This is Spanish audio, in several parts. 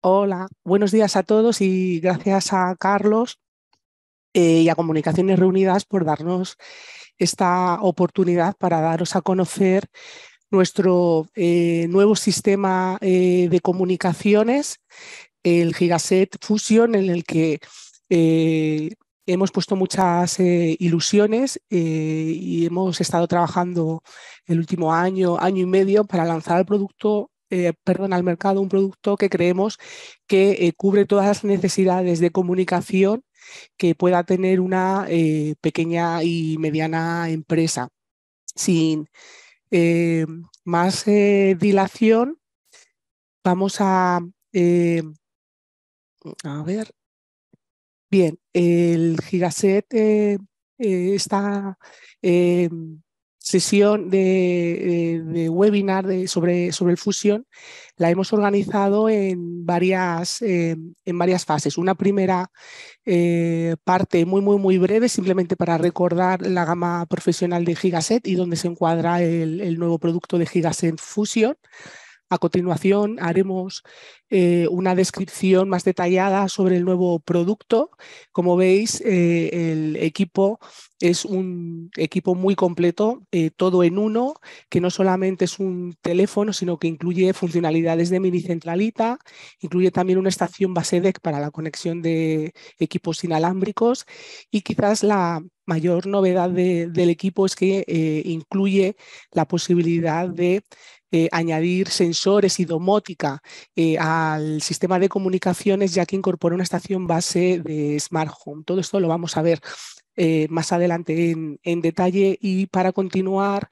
Hola, buenos días a todos y gracias a Carlos eh, y a Comunicaciones Reunidas por darnos esta oportunidad para daros a conocer nuestro eh, nuevo sistema eh, de comunicaciones, el Gigaset Fusion, en el que hemos puesto muchas ilusiones y hemos estado trabajando el último año, año y medio para lanzar el producto eh, perdón, al mercado un producto que creemos que eh, cubre todas las necesidades de comunicación que pueda tener una eh, pequeña y mediana empresa. Sin más dilación, vamos a... a ver. Bien, el Gigaset está sesión de, webinar sobre, sobre el fusión la hemos organizado en varias, en varias fases. Una primera eh, parte muy, muy, muy breve, simplemente para recordar la gama profesional de Gigaset y donde se encuadra el, el nuevo producto de Gigaset Fusion. A continuación haremos eh, una descripción más detallada sobre el nuevo producto. Como veis, eh, el equipo es un equipo muy completo, eh, todo en uno, que no solamente es un teléfono, sino que incluye funcionalidades de mini centralita, incluye también una estación base DEC para la conexión de equipos inalámbricos y quizás la mayor novedad del equipo es que incluye la posibilidad de eh, añadir sensores y domótica eh, al sistema de comunicaciones, ya que incorpora una estación base de Smart Home. Todo esto lo vamos a ver eh, más adelante en, detalle y para continuar.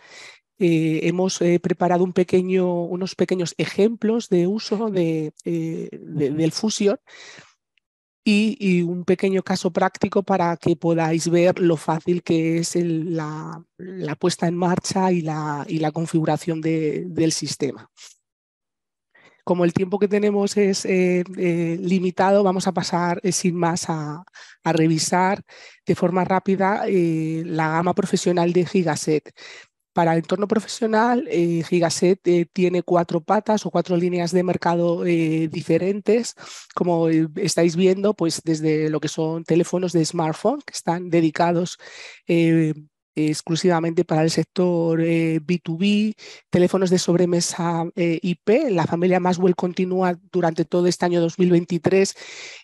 hemos preparado unos pequeños ejemplos de uso del Fusion y, un pequeño caso práctico para que podáis ver lo fácil que es la, puesta en marcha y la, configuración del sistema. Como el tiempo que tenemos es eh, eh, limitado, vamos a pasar eh, sin más a, revisar de forma rápida la gama profesional de Gigaset. Para el entorno profesional, eh, Gigaset eh, tiene cuatro patas o cuatro líneas de mercado eh, diferentes. Como estáis viendo, pues desde lo que son teléfonos de smartphone, que están dedicados exclusivamente para el sector B2B, teléfonos de sobremesa IP. La familia Maswell continúa durante todo este año 2023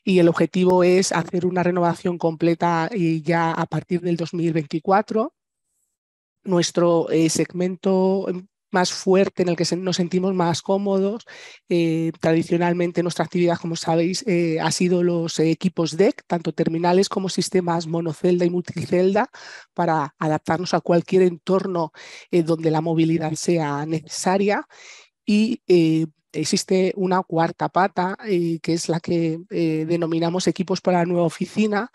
y el objetivo es hacer una renovación completa y ya a partir del 2024 nuestro eh, segmento más fuerte en el que nos sentimos más cómodos. Eh, tradicionalmente nuestra actividad, como sabéis, eh, ha sido los equipos DEC, tanto terminales como sistemas monocelda y multicelda, para adaptarnos a cualquier entorno donde la movilidad sea necesaria. Y existe una cuarta pata, eh, que es la que eh, denominamos equipos para la nueva oficina,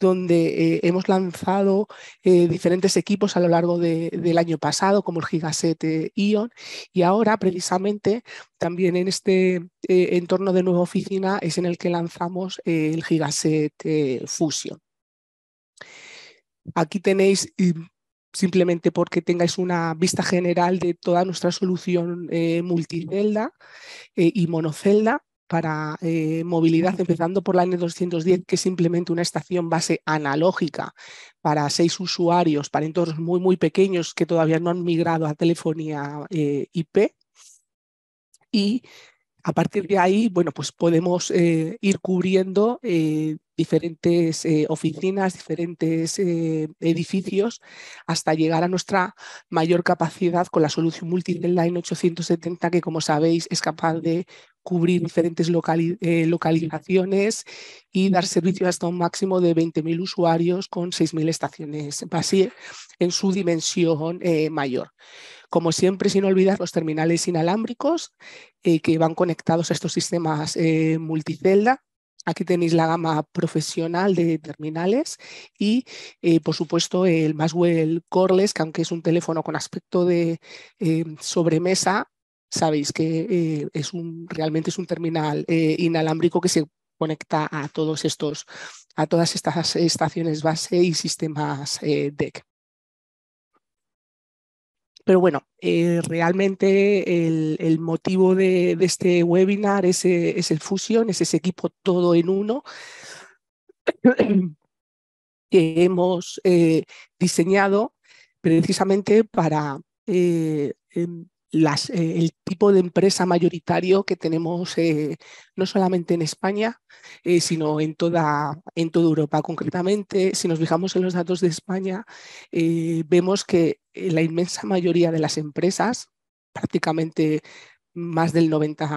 donde eh, hemos lanzado diferentes equipos a lo largo del año pasado, como el Gigaset Ion, y ahora precisamente también en este entorno de nueva oficina es en el que lanzamos el Gigaset Fusion. Aquí tenéis mm, simplemente porque tengáis una vista general de toda nuestra solución eh, multicelda eh, y monocelda para eh, movilidad, empezando por la N210, que es simplemente una estación base analógica para seis usuarios, para entornos muy, muy pequeños que todavía no han migrado a telefonía IP. Y a partir de ahí, bueno, pues podemos ir cubriendo diferentes eh, oficinas, diferentes eh, edificios, hasta llegar a nuestra mayor capacidad con la solución multicel Line 870, que como sabéis es capaz de cubrir diferentes eh, localizaciones y dar servicio hasta un máximo de 20.000 usuarios con 6.000 estaciones Así, en su dimensión mayor. Como siempre, sin olvidar los terminales inalámbricos que van conectados a estos sistemas multicelda Aquí tenéis la gama profesional de terminales y, eh, por supuesto, el Maswell Coreless, que aunque es un teléfono con aspecto de eh, sobremesa, sabéis que eh, es un, realmente es un terminal inalámbrico que se conecta a todos estos, a todas estas estaciones base y sistemas DEC. Pero bueno, eh, realmente el, motivo de, este webinar eh, es, el Fusion, es ese equipo todo en uno que hemos eh, diseñado precisamente para em, el tipo de empresa mayoritario que tenemos no solamente en España, sino en toda, en toda Europa. Concretamente, si nos fijamos en los datos de España, vemos que eh, la inmensa mayoría de las empresas, prácticamente más del 90%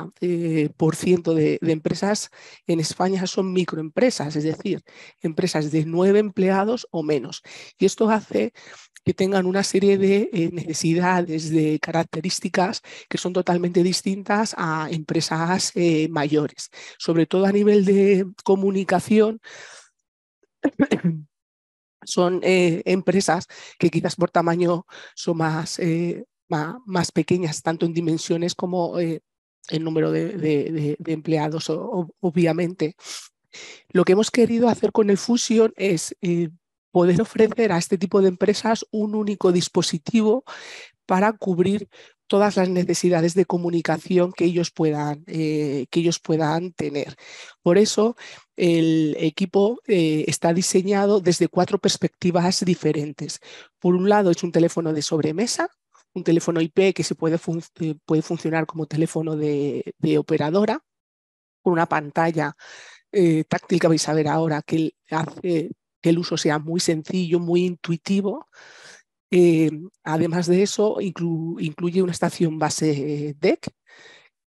eh, de, empresas en España son microempresas, es decir, empresas de nueve empleados o menos. Y esto hace que tengan una serie de eh, necesidades, de características que son totalmente distintas a empresas mayores, sobre todo a nivel de comunicación son eh, empresas que quizás por tamaño son más, eh, más, pequeñas, tanto en dimensiones como eh, en número de, empleados, obviamente. Lo que hemos querido hacer con el Fusion es poder ofrecer a este tipo de empresas un único dispositivo para cubrir todas las necesidades de comunicación que ellos puedan, que ellos puedan tener. Por eso el equipo eh, está diseñado desde cuatro perspectivas diferentes. Por un lado, es un teléfono de sobremesa, un teléfono IP que se eh, puede, funcionar como teléfono de, operadora, con una pantalla eh, táctil que vais a ver ahora que hace que el uso sea muy sencillo, muy intuitivo. además de eso, incluye una estación base DEC,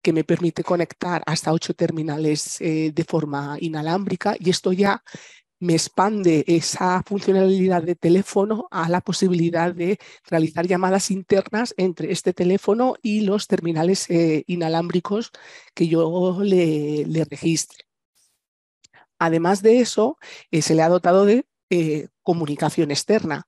que me permite conectar hasta ocho terminales eh, de forma inalámbrica y esto ya me expande esa funcionalidad de teléfono a la posibilidad de realizar llamadas internas entre este teléfono y los terminales eh, inalámbricos que yo le, registre. Además de eso, eh, se le ha dotado de comunicación externa.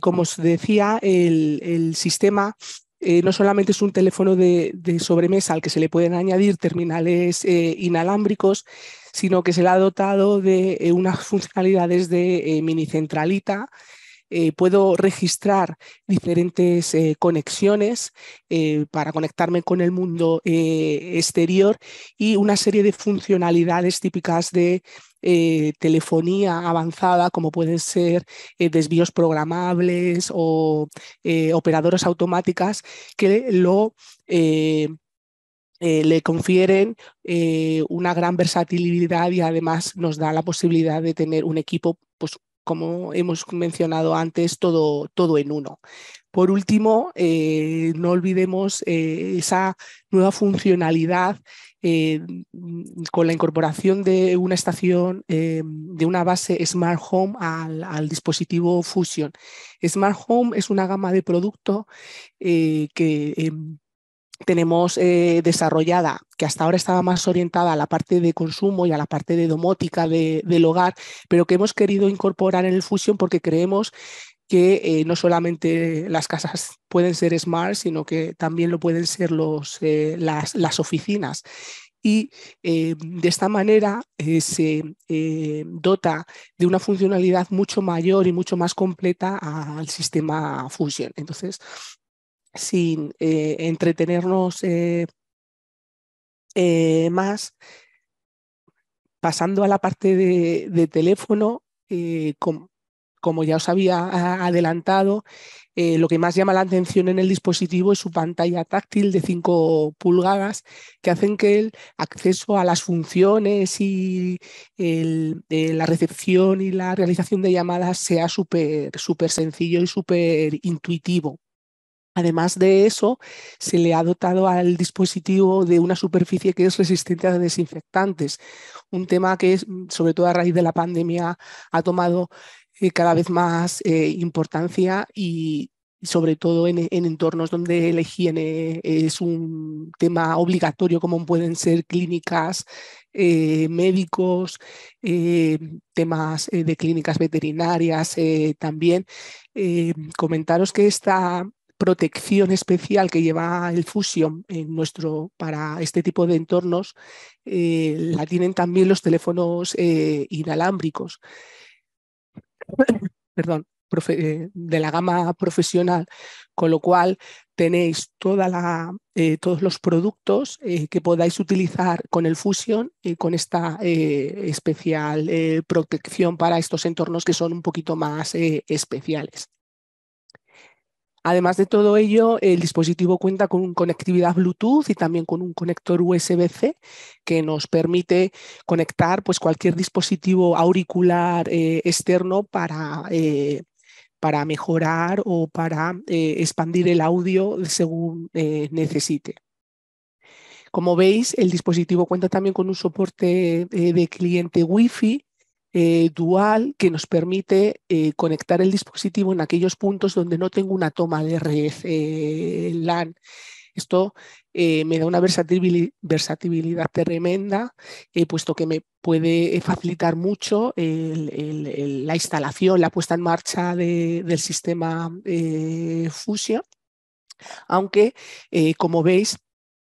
como os decía, el sistema eh, no solamente es un teléfono de, sobremesa al que se le pueden añadir terminales eh, inalámbricos, sino que se le ha dotado de eh, unas funcionalidades de mini centralita. puedo registrar diferentes conexiones para conectarme con el mundo exterior y una serie de funcionalidades típicas de eh, telefonía avanzada, como pueden ser eh, desvíos programables o eh, operadoras automáticas, que lo... le confieren una gran versatilidad y además nos da la posibilidad de tener un equipo, pues como hemos mencionado antes, todo, todo en uno. Por último, no olvidemos esa nueva funcionalidad eh, con la incorporación de una estación, eh, de una base Smart Home al, dispositivo Fusion. Smart Home es una gama de producto eh, que tenemos desarrollada, que hasta ahora estaba más orientada a la parte de consumo y a la parte de domótica del hogar, pero que hemos querido incorporar en el Fusion porque creemos que eh, no solamente las casas pueden ser smart, sino que también lo pueden ser los, eh, las, oficinas. Y eh, de esta manera se dota de una funcionalidad mucho mayor y mucho más completa al sistema Fusion. Entonces, sin entretenernos más, pasando a la parte de, de teléfono, con, como ya os había ah, adelantado, eh, lo que más llama la atención en el dispositivo es su pantalla táctil de 5 pulgadas, que hacen que el acceso a las funciones y eh, la recepción y la realización de llamadas sea súper sencillo y súper intuitivo. Además de eso, se le ha dotado al dispositivo de una superficie que es resistente a desinfectantes, un tema que, mm, sobre todo a raíz de la pandemia, ha tomado eh, cada vez más eh, importancia y sobre todo en, entornos donde la higiene es un tema obligatorio, como pueden ser clínicas, eh, médicos, temas de clínicas veterinarias también. comentaros que esta protección especial que lleva el Fusion en nuestro, para este tipo de entornos la tienen también los teléfonos inalámbricos. perdón, eh, de la gama profesional, con lo cual tenéis toda eh, todos los productos eh, que podáis utilizar con el Fusion y con esta especial protección para estos entornos que son un poquito más especiales. Además de todo ello, el dispositivo cuenta con conectividad Bluetooth y también con un conector USB-C que nos permite conectar pues, cualquier dispositivo auricular eh, externo eh, para, mejorar o para eh, expandir el audio según necesite. Como veis, el dispositivo cuenta también con un soporte de cliente Wi-Fi eh, dual que nos permite eh, conectar el dispositivo en aquellos puntos donde no tengo una toma de red eh, LAN. Esto me da una versatilidad tremenda, puesto que me puede facilitar mucho la instalación, la puesta en marcha del sistema Fusion, aunque, como veis,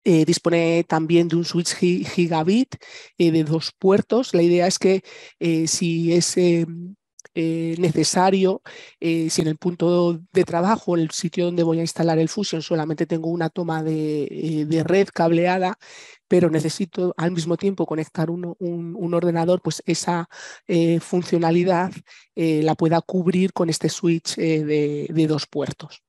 eh, dispone también de un switch gigabit eh, de dos puertos. La idea es que eh, si es em, necesario, si en el punto de trabajo, el sitio donde voy a instalar el Fusion, solamente tengo una toma de, red cableada, pero necesito al mismo tiempo conectar un, ordenador, pues esa funcionalidad la pueda cubrir con este switch de, dos puertos.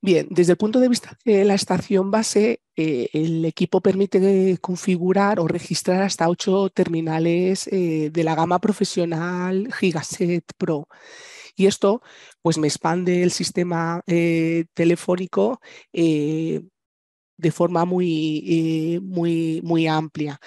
Bien, desde el punto de vista de la estación base, eh, el equipo permite eh, configurar o registrar hasta ocho terminales eh, de la gama profesional Gigaset Pro. Y esto pues me expande el sistema telefónico de forma muy, muy, muy amplia.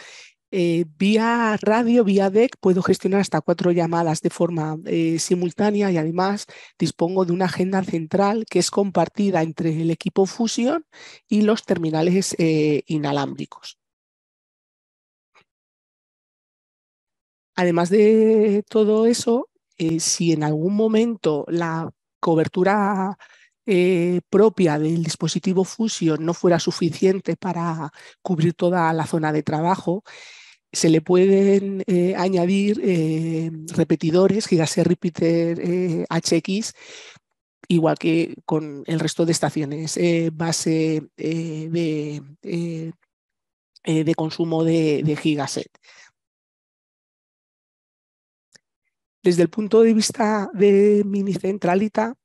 Eh, vía radio, vía DEC, puedo gestionar hasta cuatro llamadas de forma eh, simultánea y además dispongo de una agenda central que es compartida entre el equipo Fusion y los terminales eh, inalámbricos. Además de todo eso, si en algún momento la cobertura propia del dispositivo Fusion no fuera suficiente para cubrir toda la zona de trabajo, se le pueden eh, añadir eh, repetidores, GigaSet Repeater HX, eh, igual que con el resto de estaciones base de, de, consumo de, gigaset. Desde el punto de vista de mini centralita,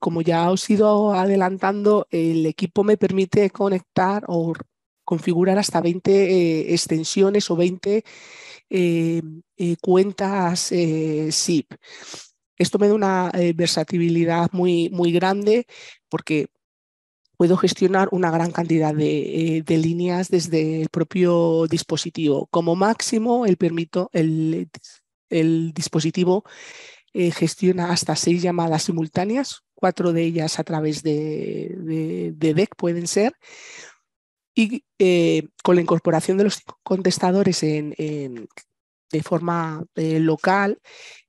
como ya os he ido adelantando, el equipo me permite conectar o configurar hasta 20 eh, extensiones o 20 eh, eh, cuentas SIP. Esto me da una versatilidad muy, muy grande porque puedo gestionar una gran cantidad de, líneas desde el propio dispositivo. Como máximo, el, permito, el, dispositivo gestiona hasta seis llamadas simultáneas, cuatro de ellas a través de, de, de DEC pueden ser, y eh, con la incorporación de los contestadores en, de forma eh, local,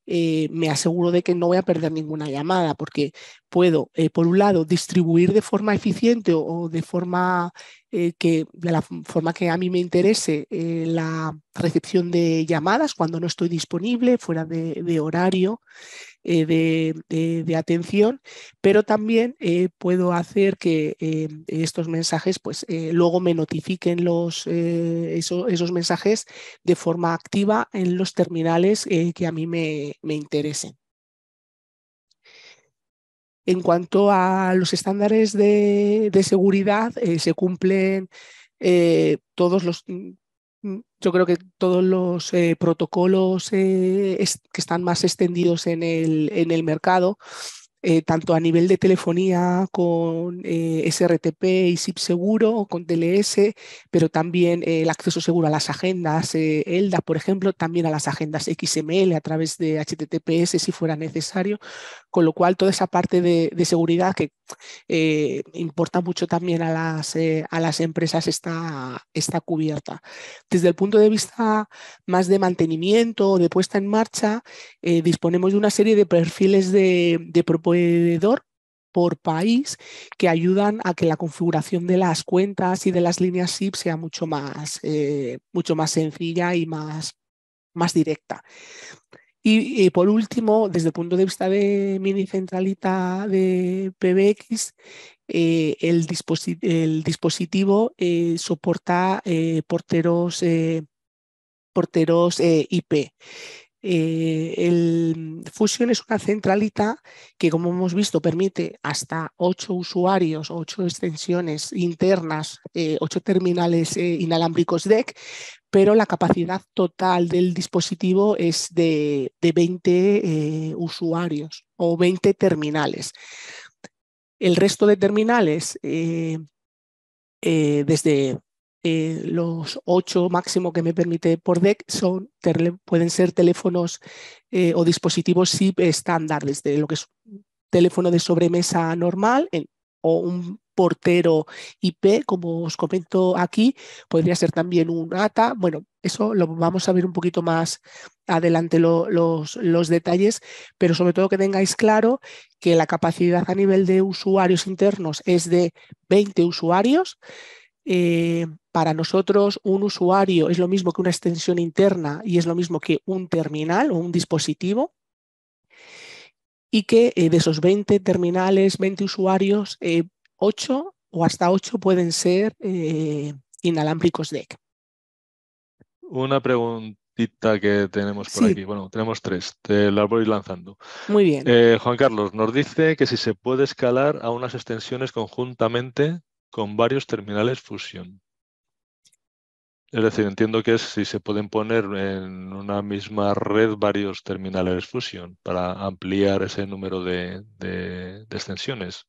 eh, me aseguro de que no voy a perder ninguna llamada, porque puedo, eh, por un lado, distribuir de forma eficiente o, de forma eh, que la forma que a mí me interese eh, la recepción de llamadas cuando no estoy disponible, fuera de, horario de, atención, pero también puedo hacer que estos mensajes, pues luego me notifiquen los, esos mensajes de forma activa en los terminales que a mí me, me interesen. En cuanto a los estándares de, seguridad, eh, se cumplen eh, todos los, mm, mm, yo creo que todos los eh, protocolos que están más extendidos en el, en el mercado. Eh, tanto a nivel de telefonía con eh, SRTP y SIP seguro, con TLS, pero también eh, el acceso seguro a las agendas ELDA, e por ejemplo, también a las agendas XML a través de HTTPS si fuera necesario, con lo cual toda esa parte de, seguridad que importa mucho también a las, a las empresas está, está cubierta. Desde el punto de vista más de mantenimiento, de puesta en marcha, disponemos de una serie de perfiles de, de por país que ayudan a que la configuración de las cuentas y de las líneas SIP sea mucho más, eh, mucho más sencilla y más, más directa. Y, por último, desde el punto de vista de mini centralita de PBX, eh, el, el, dispositivo eh, soporta porteros, porteros IP eh, el Fusion es una centralita que, como hemos visto, permite hasta 8 usuarios, ocho extensiones internas, eh, ocho 8 terminales eh, inalámbricos DEC, pero la capacidad total del dispositivo es de, de 20 usuarios o 20 terminales. El resto de terminales, desde eh, los ocho máximo que me permite por deck son, pueden ser teléfonos eh, o dispositivos SIP estándar, desde lo que es un teléfono de sobremesa normal o un portero IP, como os comento aquí, podría ser también un ATA. Bueno, eso lo vamos a ver un poquito más adelante los, los, detalles, pero sobre todo que tengáis claro que la capacidad a nivel de usuarios internos es de 20 usuarios. Eh, para nosotros un usuario es lo mismo que una extensión interna y es lo mismo que un terminal o un dispositivo y que eh, de esos 20 terminales, 20 usuarios, 8 eh, o hasta 8 pueden ser eh, inalámbricos DEC. E una preguntita que tenemos por aquí. Bueno, tenemos tres, te la voy lanzando. Muy bien. Juan Carlos nos dice que si se puede escalar a unas extensiones conjuntamente con varios terminales fusión. Es decir, entiendo que si se pueden poner en una misma red varios terminales Fusion para ampliar ese número de, extensiones.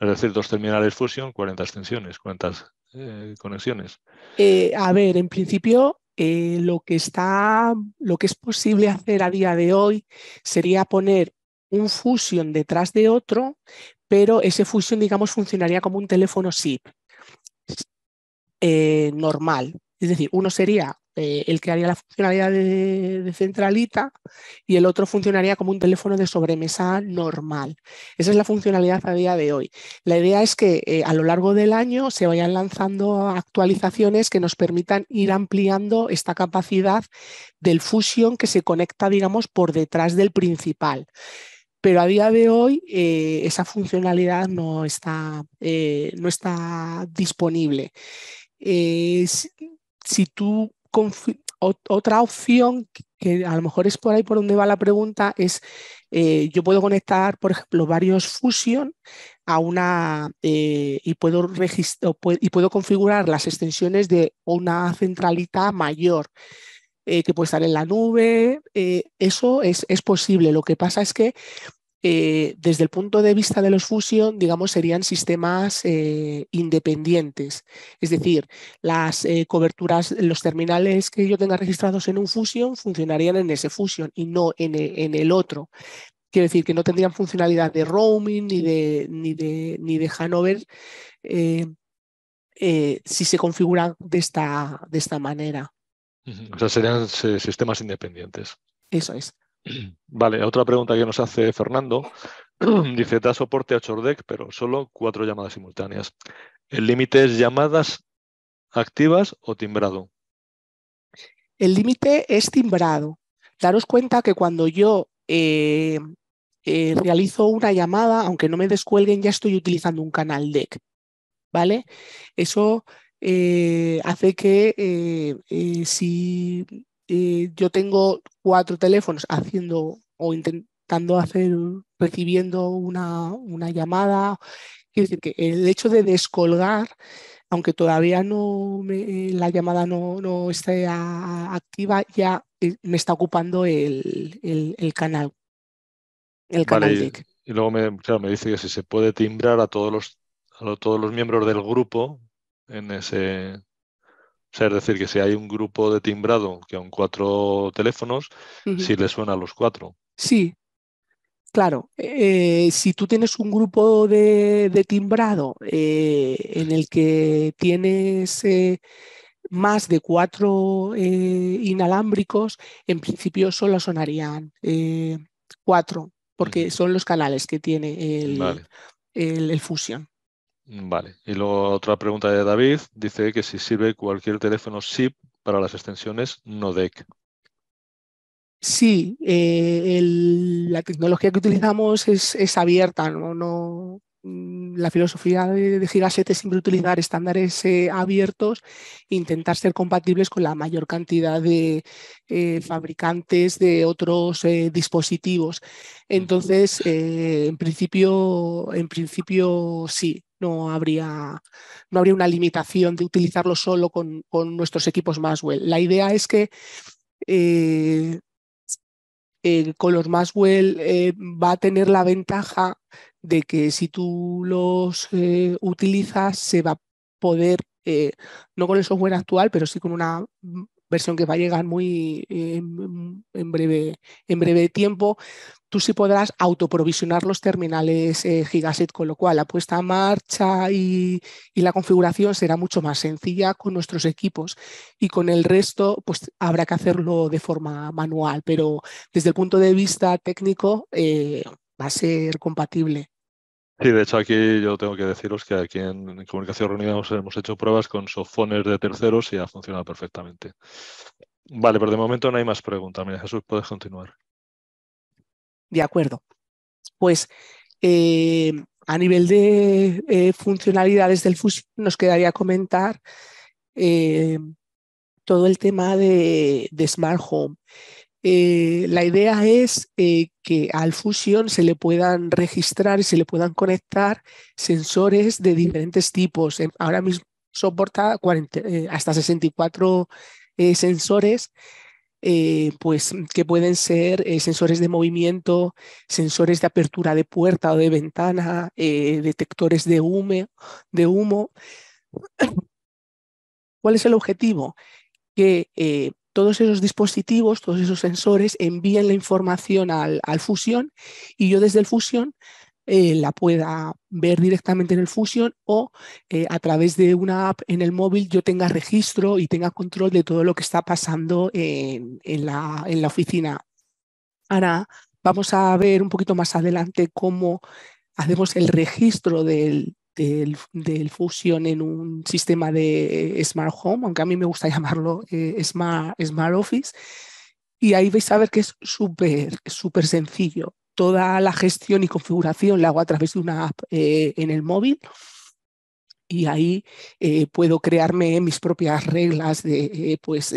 Es decir, dos terminales Fusion, 40 extensiones, cuántas eh, conexiones. Eh, a ver, en principio eh, lo, que está, lo que es posible hacer a día de hoy sería poner un fusion detrás de otro, pero ese fusion, digamos, funcionaría como un teléfono SIP normal. Es decir, uno sería eh, el que haría la funcionalidad de, centralita y el otro funcionaría como un teléfono de sobremesa normal. Esa es la funcionalidad a día de hoy. La idea es que eh, a lo largo del año se vayan lanzando actualizaciones que nos permitan ir ampliando esta capacidad del Fusion que se conecta, digamos, por detrás del principal pero a día de hoy eh, esa funcionalidad no está, no está disponible si tú otra opción que a lo mejor es por ahí por donde va la pregunta es eh, yo puedo conectar por ejemplo varios fusion a una eh, y puedo registro, y puedo configurar las extensiones de una centralita mayor eh, que puede estar en la nube eso es, es posible lo que pasa es que eh, desde el punto de vista de los fusion, digamos, serían sistemas eh, independientes. Es decir, las eh, coberturas, los terminales que yo tenga registrados en un fusion funcionarían en ese fusion y no en, e, en el otro. Quiero decir que no tendrían funcionalidad de roaming ni de, ni de, ni de Hanover si se configuran de esta, de esta manera. O sea, serían sistemas independientes. Eso es. Vale, otra pregunta que nos hace Fernando. Dice, da soporte a Chordec, pero solo cuatro llamadas simultáneas. ¿El límite es llamadas activas o timbrado? El límite es timbrado. Daros cuenta que cuando yo eh, eh, realizo una llamada, aunque no me descuelguen, ya estoy utilizando un canal DEC. ¿Vale? Eso eh, hace que si yo tengo cuatro teléfonos haciendo o intentando hacer, recibiendo una, una llamada. Quiero decir que el hecho de descolgar, aunque todavía no me, la llamada no, no esté activa, ya eh, me está ocupando el, el, canal. El canal Y, luego me, me dice que si se puede timbrar a todos los, a todos los miembros del grupo en ese o sea, es decir, que si hay un grupo de timbrado que son cuatro teléfonos, si le suena a los cuatro. Sí, claro. Eh, si tú tienes un grupo de, timbrado eh, en el que tienes eh, más de cuatro inalámbricos, en principio solo sonarían cuatro, porque son los canales que tiene el, el Fusion. Mm, vale, y luego otra pregunta de David, dice que si sirve cualquier teléfono SIP para las extensiones no DEC. Sí, eh, la tecnología que utilizamos es, abierta, ¿no? Mm, la filosofía de, Gigaset es siempre utilizar estándares eh, abiertos e intentar ser compatibles con la mayor cantidad de eh, fabricantes de otros dispositivos. Entonces, en, principio, en principio sí, no habría, no habría una limitación de utilizarlo solo con, con nuestros equipos maxwell La idea es que eh, eh, con los eh, va a tener la ventaja de que si tú los utilizas se va a poder, no con el software actual, pero sí con una versión que va a llegar muy en, breve, en breve tiempo, tú sí podrás autoprovisionar los terminales eh, Gigaset, con lo cual la puesta en marcha y, la configuración será mucho más sencilla con nuestros equipos y con el resto pues habrá que hacerlo de forma manual, pero desde el punto de vista técnico eh, va a ser compatible. Sí, de hecho aquí yo tengo que deciros que aquí en, Comunicación Reunida hemos, hecho pruebas con softphones de terceros y ha funcionado perfectamente. Vale, pero de momento no hay más preguntas. Mira, Jesús, puedes continuar. De acuerdo. Pues eh, a nivel de eh, funcionalidades del Fusion nos quedaría comentar eh, todo el tema de, Smart Home. la idea es que al Fusion se le puedan registrar y se le puedan conectar sensores de diferentes tipos. Ahora mismo soporta hasta 64 sensores eh, pues, que pueden ser eh, sensores de movimiento, sensores de apertura de puerta o de ventana, eh, detectores de, hume, de humo. ¿Cuál es el objetivo? Que todos esos dispositivos, todos esos sensores envíen la información al, al fusión y yo desde el fusión eh, la pueda ver directamente en el Fusion o eh, a través de una app en el móvil yo tenga registro y tenga control de todo lo que está pasando en, la, oficina. Ahora vamos a ver un poquito más adelante cómo hacemos el registro del, Fusion en un sistema de Smart Home, aunque a mí me gusta llamarlo eh, Smart, Office. Y ahí vais a ver que es súper, súper sencillo toda la gestión y configuración la hago a través de una app eh, en el móvil y ahí eh, puedo crearme mis propias reglas de, eh, pues,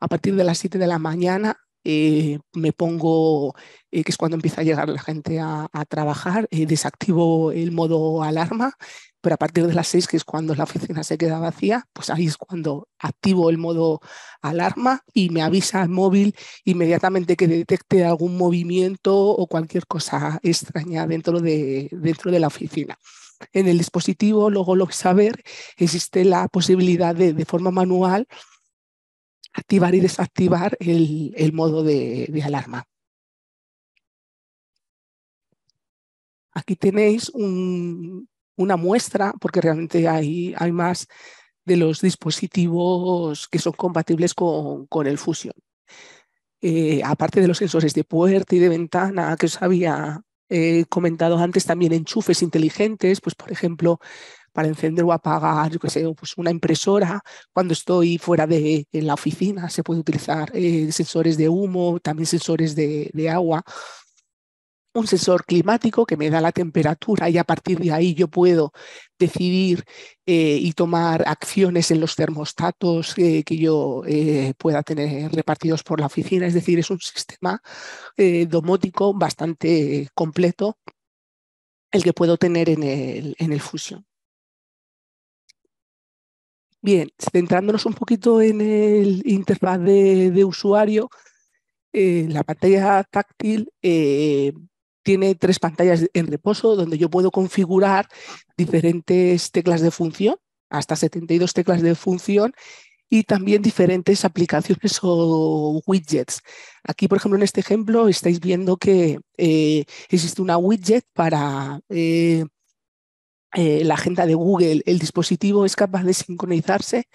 a partir de las 7 de la mañana me pongo, que es cuando empieza a llegar la gente a, trabajar, desactivo el modo alarma, pero a partir de las 6, que es cuando la oficina se queda vacía, pues ahí es cuando activo el modo alarma y me avisa el móvil inmediatamente que detecte algún movimiento o cualquier cosa extraña dentro de, dentro de la oficina. En el dispositivo luego lo que saber existe la posibilidad de, de forma manual, activar y desactivar el, modo de alarma. Aquí tenéis un, una muestra, porque realmente hay, hay más de los dispositivos que son compatibles con, el Fusion. Eh, aparte de los sensores de puerta y de ventana que os había eh, comentado antes, también enchufes inteligentes, pues por ejemplo, para encender o apagar, yo qué sé, pues una impresora. Cuando estoy fuera de en la oficina se puede utilizar eh, sensores de humo, también sensores de, de agua un sensor climático que me da la temperatura y a partir de ahí yo puedo decidir eh, y tomar acciones en los termostatos eh, que yo eh, pueda tener repartidos por la oficina. Es decir, es un sistema domótico bastante completo el que puedo tener en el, en el Fusion. Bien, centrándonos un poquito en el interfaz de, de usuario, la pantalla táctil tiene tres pantallas en reposo donde yo puedo configurar diferentes teclas de función, hasta 72 teclas de función y también diferentes aplicaciones o widgets. Aquí, por ejemplo, en este ejemplo estáis viendo que eh, existe una widget para eh, eh, la agenda de Google. El dispositivo es capaz de sincronizarse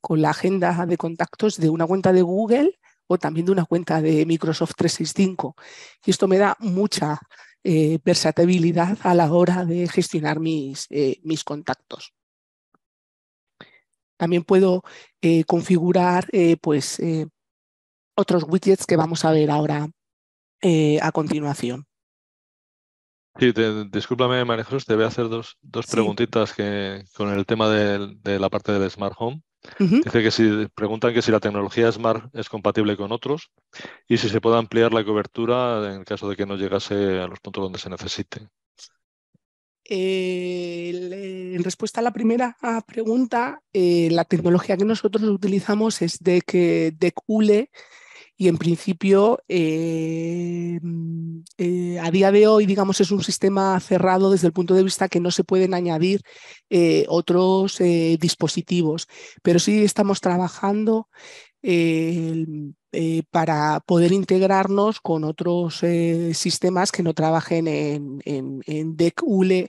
con la agenda de contactos de una cuenta de Google o también de una cuenta de Microsoft 365. Y esto me da mucha eh, versatilidad a la hora de gestionar mis, eh, contactos. También puedo eh, configurar pues, otros widgets que vamos a ver ahora a continuación. Sí, discúlpame, Manejos te voy a hacer dos, dos preguntitas con el tema de la parte del Smart Home. Dice que si preguntan que si la tecnología Smart es compatible con otros y si se puede ampliar la cobertura en caso de que no llegase a los puntos donde se necesite. Eh, en respuesta a la primera pregunta, eh, la tecnología que nosotros utilizamos es de DEC ULE y en principio eh, eh, a día de hoy, digamos, es un sistema cerrado desde el punto de vista que no se pueden añadir eh, otros dispositivos, pero sí estamos trabajando para poder integrarnos con otros sistemas que no trabajen en, en, en DEC ULE.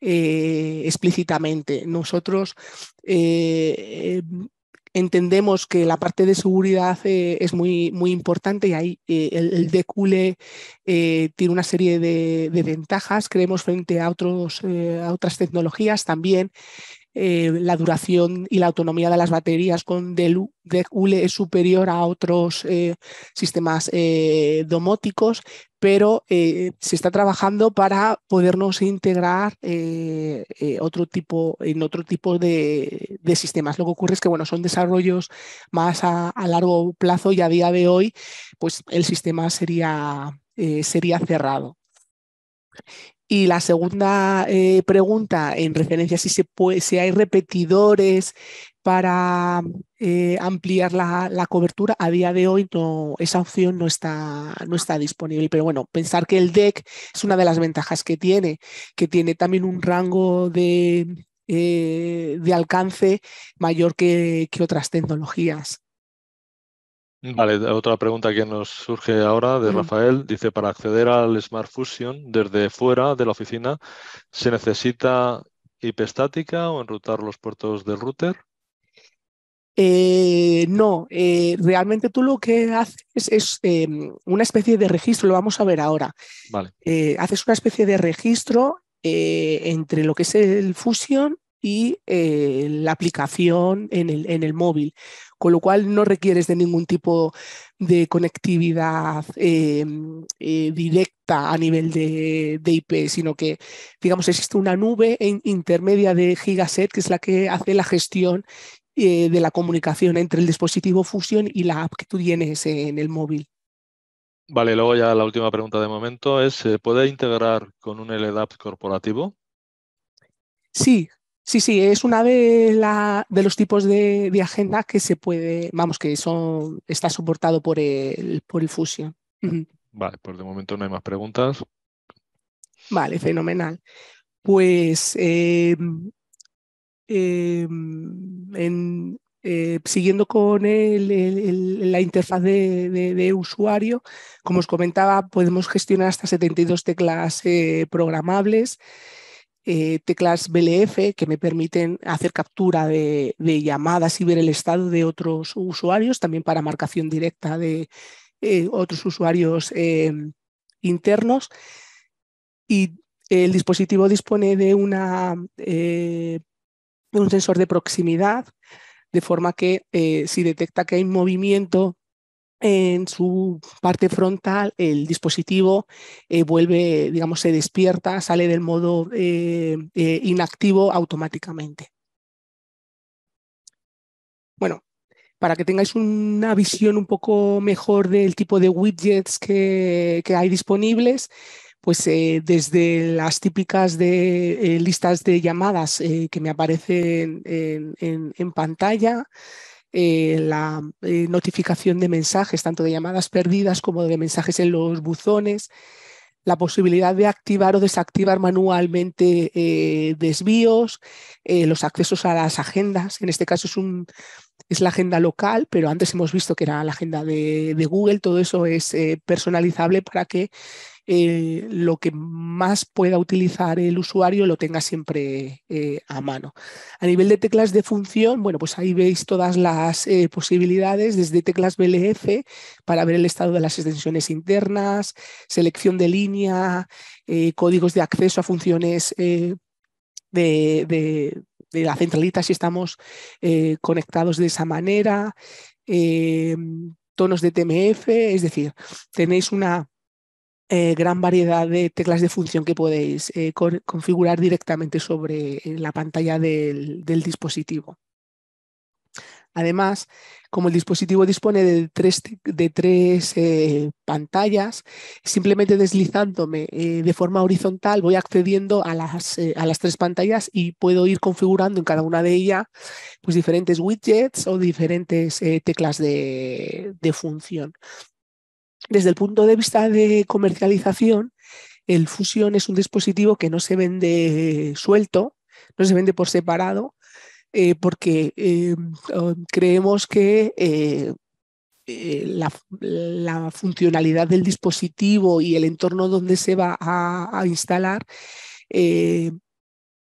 explícitamente. Nosotros entendemos que la parte de seguridad eh, es muy, muy importante y ahí eh, el, DECULE eh, tiene una serie de, ventajas, creemos, frente a, otros, a otras tecnologías también. Eh, la duración y la autonomía de las baterías con DECULE es superior a otros eh, sistemas eh, domóticos, pero se está trabajando para podernos integrar otro tipo, en otro tipo de, sistemas. Lo que ocurre es que bueno, son desarrollos más a, largo plazo y a día de hoy pues, el sistema sería, sería cerrado. Y la segunda eh, pregunta, en referencia a si, se hay repetidores para eh, ampliar la, cobertura, a día de hoy no, esa opción no está, no está disponible. Pero bueno, pensar que el DEC es una de las ventajas que tiene, que tiene también un rango de, eh, de alcance mayor que, que otras tecnologías. Vale, otra pregunta que nos surge ahora de Rafael. Dice, para acceder al Smart Fusion desde fuera de la oficina, ¿se necesita IP estática o enrutar los puertos del router? Eh, no, eh, realmente tú lo que haces es em, una especie de registro, lo vamos a ver ahora. Vale. Eh, haces una especie de registro entre lo que es el Fusion y la aplicación en el, en el móvil con lo cual no requieres de ningún tipo de conectividad em, eh, directa a nivel de, IP, sino que, digamos, existe una nube intermedia de Gigaset, que es la que hace la gestión eh, de la comunicación entre el dispositivo Fusion y la app que tú tienes en el móvil. Vale, luego ya la última pregunta de momento es, ¿se puede integrar con un LDAP corporativo? Sí, Sí, sí, es una de, los tipos de, de, agenda que se puede, vamos, que son, está soportado por el, por el Fusion. Vale, pues de momento no hay más preguntas. Vale, fenomenal. Pues em, em, eh, siguiendo con la interfaz de, usuario, como os comentaba, podemos gestionar hasta 72 teclas eh, programables. Eh, teclas BLF que me permiten hacer captura de, llamadas y ver el estado de otros usuarios, también para marcación directa de eh, otros usuarios em, internos. Y el dispositivo dispone de eh, un sensor de proximidad de forma que si detecta que hay movimiento en su parte frontal el dispositivo eh, vuelve, digamos, se despierta, sale del modo eh, eh, inactivo automáticamente. Bueno, para que tengáis una visión un poco mejor del tipo de widgets que, hay disponibles, pues desde las típicas de, listas de llamadas que me aparecen en pantalla, eh, la eh, notificación de mensajes, tanto de llamadas perdidas como de mensajes en los buzones, la posibilidad de activar o desactivar manualmente eh, desvíos, los accesos a las agendas, en este caso es un, es la agenda local, pero antes hemos visto que era la agenda de, Google, todo eso es eh, personalizable para que eh, lo que más pueda utilizar el usuario lo tenga siempre eh, a mano. A nivel de teclas de función, bueno, pues ahí veis todas las posibilidades, desde teclas BLF para ver el estado de las extensiones internas, selección de línea, códigos de acceso a funciones de, de la centralita si estamos eh, conectados de esa manera, em, tonos de TMF, es decir, tenéis una eh, gran variedad de teclas de función que podéis eh, configurar directamente sobre la pantalla del dispositivo. Además, como el dispositivo dispone de tres, eh, pantallas, simplemente deslizándome eh, de forma horizontal voy accediendo a las, eh, a las tres pantallas y puedo ir configurando en cada una de ellas pues, diferentes widgets o diferentes teclas de, de función. Desde el punto de vista de comercialización, el Fusion es un dispositivo que no se vende suelto, no se vende por separado, eh, porque eh, oh, creemos que eh, la, funcionalidad del dispositivo y el entorno donde se va a instalar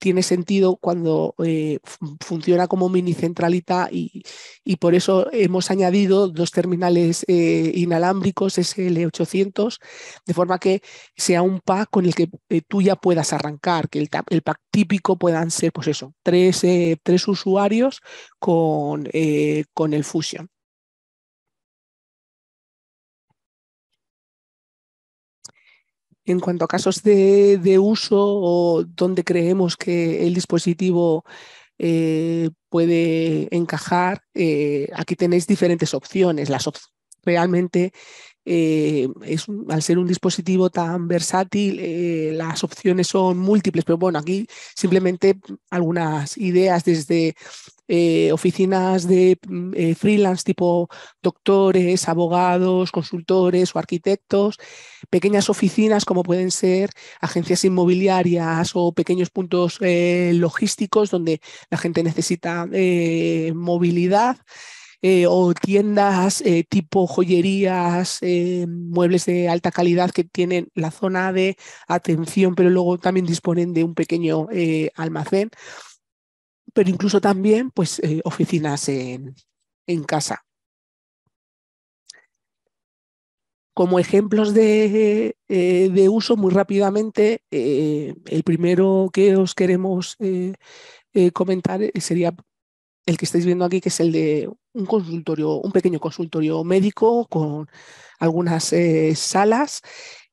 tiene sentido cuando eh, funciona como mini centralita y, por eso hemos añadido dos terminales eh, inalámbricos SL800, de forma que sea un pack con el que eh, tú ya puedas arrancar, que el, pack típico puedan ser, pues eso, tres, tres usuarios con, con el Fusion. en cuanto a casos de, uso o donde creemos que el dispositivo eh, puede encajar, eh, aquí tenéis diferentes opciones. Las realmente eh, es al ser un dispositivo tan versátil, eh, las opciones son múltiples, pero bueno, aquí simplemente algunas ideas desde eh, oficinas de mm, freelance tipo doctores, abogados, consultores o arquitectos, pequeñas oficinas como pueden ser agencias inmobiliarias o pequeños puntos logísticos donde la gente necesita movilidad. Eh, o tiendas eh, tipo joyerías, eh, muebles de alta calidad que tienen la zona de atención, pero luego también disponen de un pequeño almacén, pero incluso también pues, oficinas en, casa. como ejemplos de, uso, muy rápidamente, el primero que os queremos comentar sería el que estáis viendo aquí, que es el de un consultorio, un pequeño consultorio médico con algunas eh, salas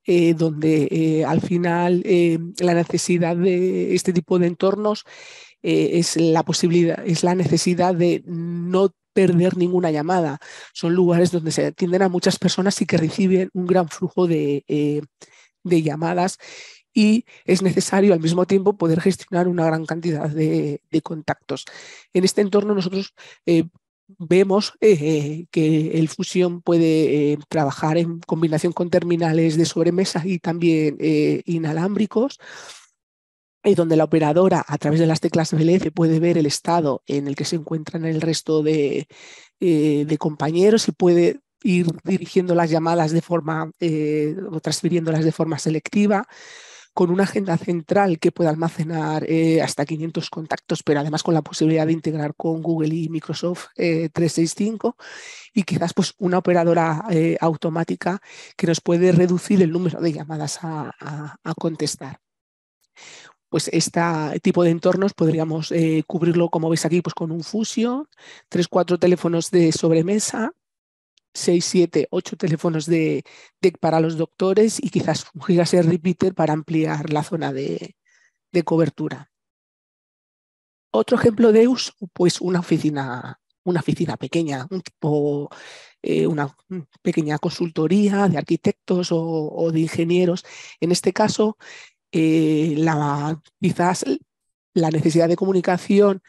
eh, donde eh, al final la necesidad de este tipo de entornos es la posibilidad, es la necesidad de no perder ninguna llamada. Son lugares donde se atienden a muchas personas y que reciben un gran flujo de, de llamadas y es necesario al mismo tiempo poder gestionar una gran cantidad de, contactos. En este entorno nosotros eh, vemos eh, eh, que el fusión puede trabajar en combinación con terminales de sobremesa y también inalámbricos donde la operadora a través de las teclas BLF puede ver el estado en el que se encuentran el resto de, compañeros y puede ir dirigiendo las llamadas de forma o transfiriéndolas de forma selectiva con una agenda central que pueda almacenar eh, hasta 500 contactos, pero además con la posibilidad de integrar con Google y Microsoft 365 eh, y quizás pues una operadora eh, automática que nos puede reducir el número de llamadas a, contestar pues este tipo de entornos podríamos cubrirlo, como veis aquí, pues con un Fusion, tres, cuatro teléfonos de sobremesa, 6, 7, 8 teléfonos de, para los doctores y quizás un gigaset repeater para ampliar la zona de, cobertura. Otro ejemplo de uso, pues una oficina, una oficina pequeña, un tipo, eh, una pequeña consultoría de arquitectos o, de ingenieros. En este caso, eh, la, quizás la necesidad de comunicación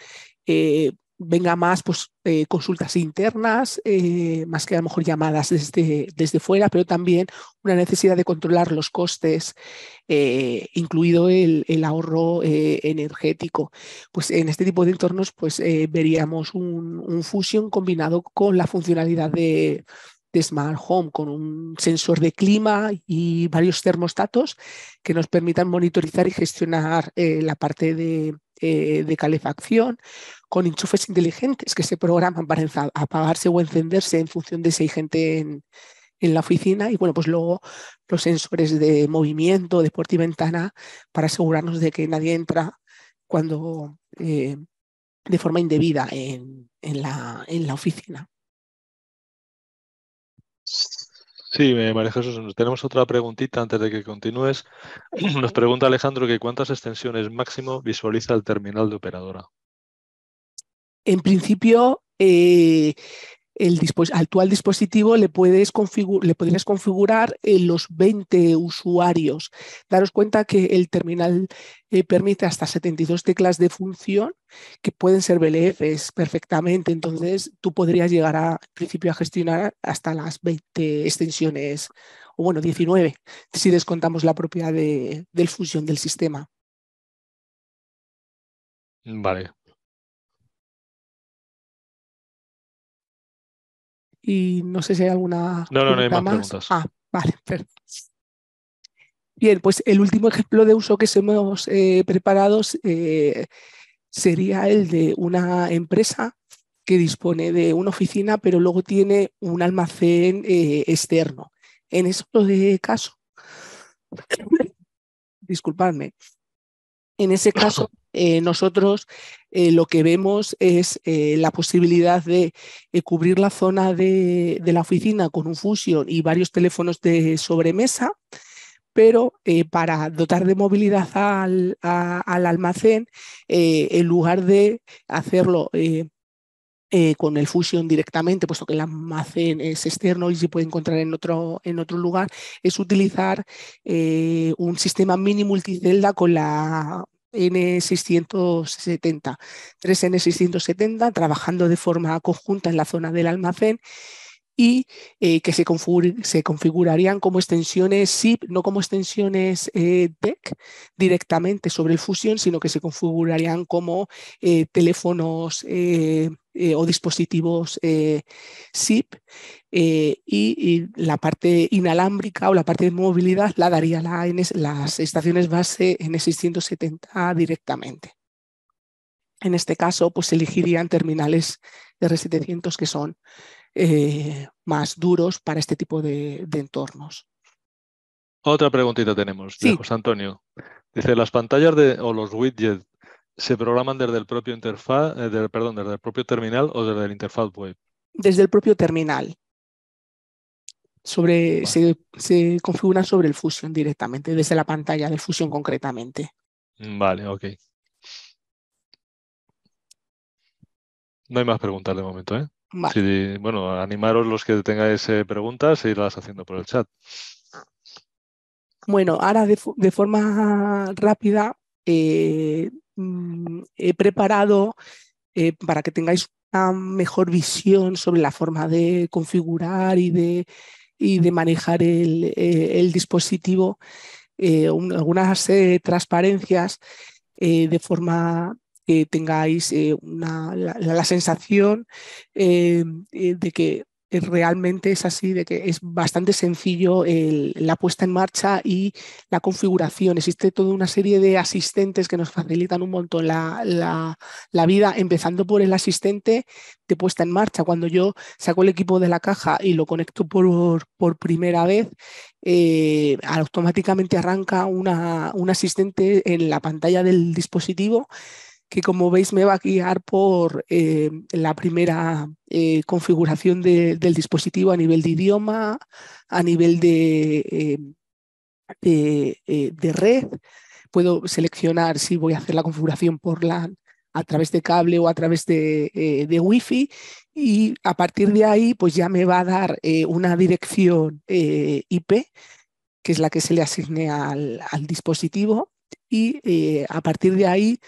eh, venga más pues, eh, consultas internas, eh, más que a lo mejor llamadas desde, desde fuera, pero también una necesidad de controlar los costes, eh, incluido el, ahorro energético. Pues en este tipo de entornos pues, veríamos un, un fusion combinado con la funcionalidad de, Smart Home con un sensor de clima y varios termostatos que nos permitan monitorizar y gestionar la parte de, de calefacción, con enchufes inteligentes que se programan para apagarse o encenderse en función de si hay gente en, la oficina y bueno, pues luego los sensores de movimiento, de puerta y ventana para asegurarnos de que nadie entra cuando eh, de forma indebida en, la, oficina. Sí, María Jesús, tenemos otra preguntita antes de que continúes. Nos pregunta Alejandro que cuántas extensiones máximo visualiza el terminal de operadora. En principio, eh, el actual dispositivo le, puedes podrías configurar eh, los 20 usuarios. Daros cuenta que el terminal eh, permite hasta 72 teclas de función que pueden ser BLFs perfectamente, entonces tú podrías llegar a, principio a gestionar hasta las 20 extensiones, o bueno, 19, si descontamos la propiedad de, del fusión del sistema. Vale, Y no sé si hay alguna. No, no, no hay más, preguntas. Ah, vale, perfecto. Bien, pues el último ejemplo de uso que hemos eh, preparado eh, sería el de una empresa que dispone de una oficina, pero luego tiene un almacén eh, externo. En ese caso, disculpadme, en ese caso eh, nosotros eh, lo que vemos es eh, la posibilidad de cubrir la zona de, la oficina con un Fusion y varios teléfonos de sobremesa, pero para dotar de movilidad al, almacén, en lugar de hacerlo... con el Fusion directamente, puesto que el almacén es externo y se puede encontrar en otro, en otro lugar, es utilizar un sistema mini multicelda con la N670, 3N670, trabajando de forma conjunta en la zona del almacén y eh, que se, se, configurarían como extensiones SIP, no como extensiones TEC eh, e directamente sobre el Fusion, sino que se configurarían como eh, teléfonos o dispositivos SIP eh, y, la parte inalámbrica o la parte de movilidad la daría las estaciones base N670 directamente. En este caso, pues elegirían terminales de R700 que son eh, más duros para este tipo de, entornos. Otra preguntita tenemos José Antonio. Dice, las pantallas de, o los widgets se programan desde el propio interfaz, eh, perdón, desde el propio terminal o desde el interfaz web. Desde el propio terminal sobre, se, se, configuran sobre el Fusion directamente, desde la pantalla de Fusion concretamente. Mm, vale, ok. No hay más preguntas de momento, ¿eh? bueno, animaros los que tengáis eh, preguntas e irlas haciendo por el chat. Bueno, ahora de, forma rápida eh, mm, he preparado eh, para que tengáis una mejor visión sobre la forma de configurar y de y de manejar el, eh, dispositivo, eh, algunas eh, transparencias de forma que tengáis una, la, sensación de que realmente es así, de que es bastante sencillo la puesta en marcha y la configuración. Existe toda una serie de asistentes que nos facilitan un montón la, vida, empezando por el asistente de puesta en marcha. Cuando yo saco el equipo de la caja y lo conecto por, por primera vez, eh, automáticamente arranca un asistente en la pantalla del dispositivo que como veis me va a guiar por eh, la primera eh, configuración del dispositivo a nivel de idioma, a nivel de, eh, de, red. Puedo seleccionar si voy a hacer la configuración por LAN a través de cable o a través de, de Wi-Fi y a partir de ahí pues ya me va a dar una dirección IP que es la que se le asigne al, dispositivo y a partir de ahí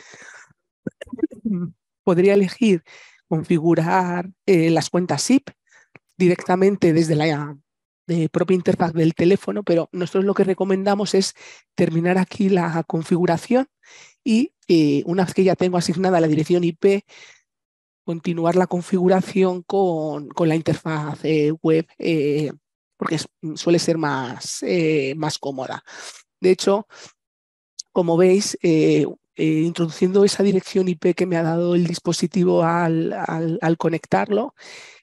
podría elegir configurar eh, las cuentas SIP directamente desde la eh, propia interfaz del teléfono, pero nosotros lo que recomendamos es terminar aquí la configuración y eh, una vez que ya tengo asignada la dirección IP, continuar la configuración con, la interfaz web, porque suele ser más, más cómoda. De hecho, como veis, eh, introduciendo esa dirección IP que me ha dado el dispositivo al, conectarlo,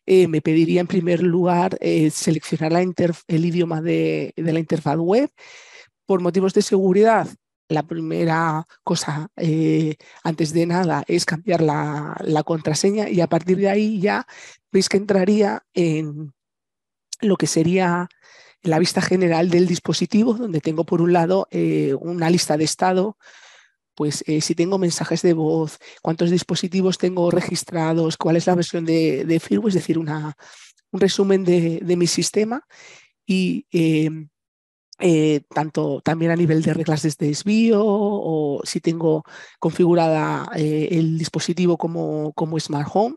eh, me pediría en primer lugar eh, seleccionar el idioma de, la interfaz web. Por motivos de seguridad, la primera cosa, antes de nada, es cambiar la, contraseña y a partir de ahí ya veis que entraría en lo que sería la vista general del dispositivo, donde tengo por un lado una lista de estado, pues eh, si tengo mensajes de voz, cuántos dispositivos tengo registrados, cuál es la versión de, de firmware, es decir, una, un resumen de, mi sistema y em, eh, tanto también a nivel de reglas de desvío o si tengo configurada eh, el dispositivo como, Smart Home.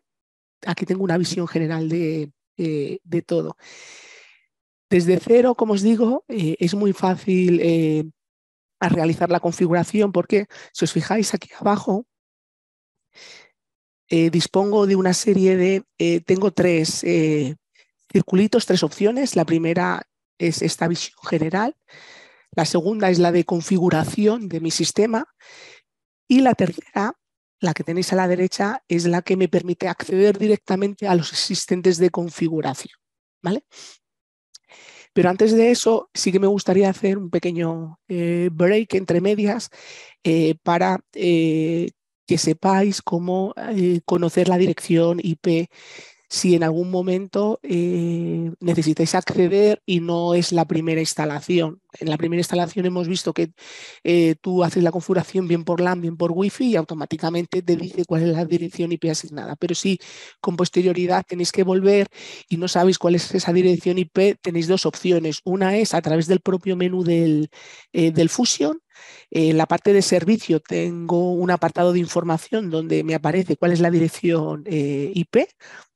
Aquí tengo una visión general de, de todo. Desde cero, como os digo, es muy fácil a realizar la configuración porque si os fijáis aquí abajo, eh, dispongo de una serie de, eh, tengo tres eh, circulitos, tres opciones. La primera es esta visión general, la segunda es la de configuración de mi sistema y la tercera, la que tenéis a la derecha, es la que me permite acceder directamente a los existentes de configuración. ¿Vale? Pero antes de eso, sí que me gustaría hacer un pequeño eh, break entre medias eh, para eh, que sepáis cómo conocer la dirección IP si en algún momento eh, necesitáis acceder y no es la primera instalación. En la primera instalación hemos visto que eh, tú haces la configuración bien por LAN, bien por Wi-Fi y automáticamente te dice cuál es la dirección IP asignada. Pero si con posterioridad tenéis que volver y no sabéis cuál es esa dirección IP, tenéis dos opciones. Una es a través del propio menú del, eh, del Fusion en eh, la parte de servicio tengo un apartado de información donde me aparece cuál es la dirección eh, IP,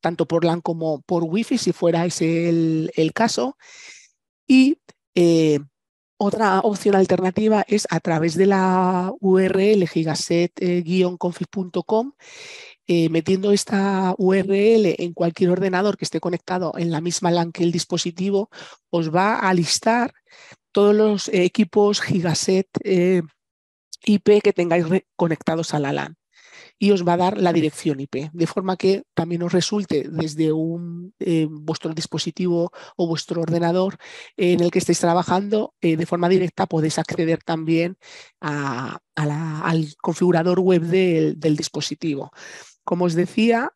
tanto por LAN como por Wi-Fi, si fuera ese el, caso. Y eh, otra opción alternativa es a través de la URL gigaset-config.com, metiendo esta URL en cualquier ordenador que esté conectado en la misma LAN que el dispositivo, os va a listar todos los equipos gigaset eh, IP que tengáis conectados a la LAN y os va a dar la dirección IP, de forma que también os resulte desde un, eh, vuestro dispositivo o vuestro ordenador en el que estéis trabajando, eh, de forma directa podéis acceder también al configurador web del, dispositivo. Como os decía,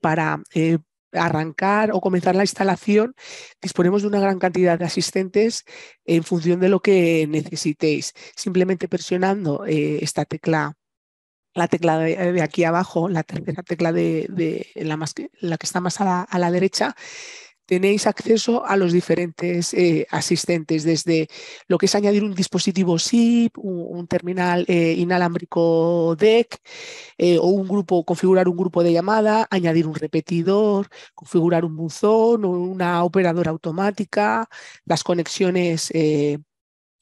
para arrancar o comenzar la instalación, disponemos de una gran cantidad de asistentes en función de lo que necesitéis. Simplemente presionando eh, esta tecla, la tecla eh, de, aquí abajo, la tercera tecla de, la, más que, la, que, está más a la derecha, tenéis acceso a los diferentes eh, asistentes, desde lo que es añadir un dispositivo SIP, un, terminal eh, inalámbrico DEC, eh, o un grupo, configurar un grupo de llamada, añadir un repetidor, configurar un buzón o una operadora automática, las conexiones,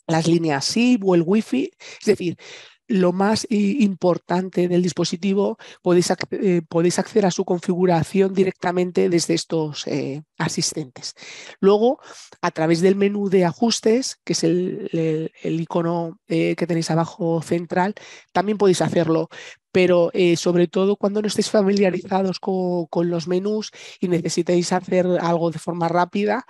las líneas SIP o el Wi-Fi. Es decir, lo más eh, importante del dispositivo, podéis, eh, podéis, acceder a su configuración directamente desde estos eh, asistentes. Luego, a través del menú de ajustes, que es el, icono que tenéis abajo central, también podéis hacerlo, pero sobre todo cuando no estéis familiarizados con, con los menús y necesitéis hacer algo de forma rápida,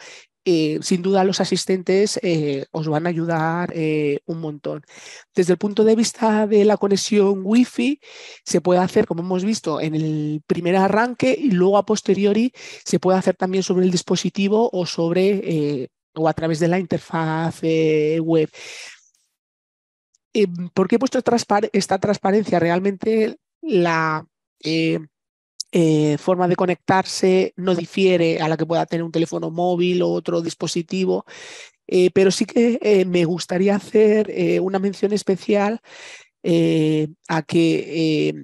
eh, sin duda los asistentes eh, os van a ayudar eh, un montón. Desde el punto de vista de la conexión Wi-Fi, se puede hacer, como hemos visto, en el primer arranque y luego a posteriori se puede hacer también sobre el dispositivo o sobre o a través de la interfaz web. ¿Por qué he puesto esta transparencia? Realmente la, eh, forma de conectarse no difiere a la que pueda tener un teléfono móvil o otro dispositivo, eh, pero sí que eh, me gustaría hacer una mención especial a que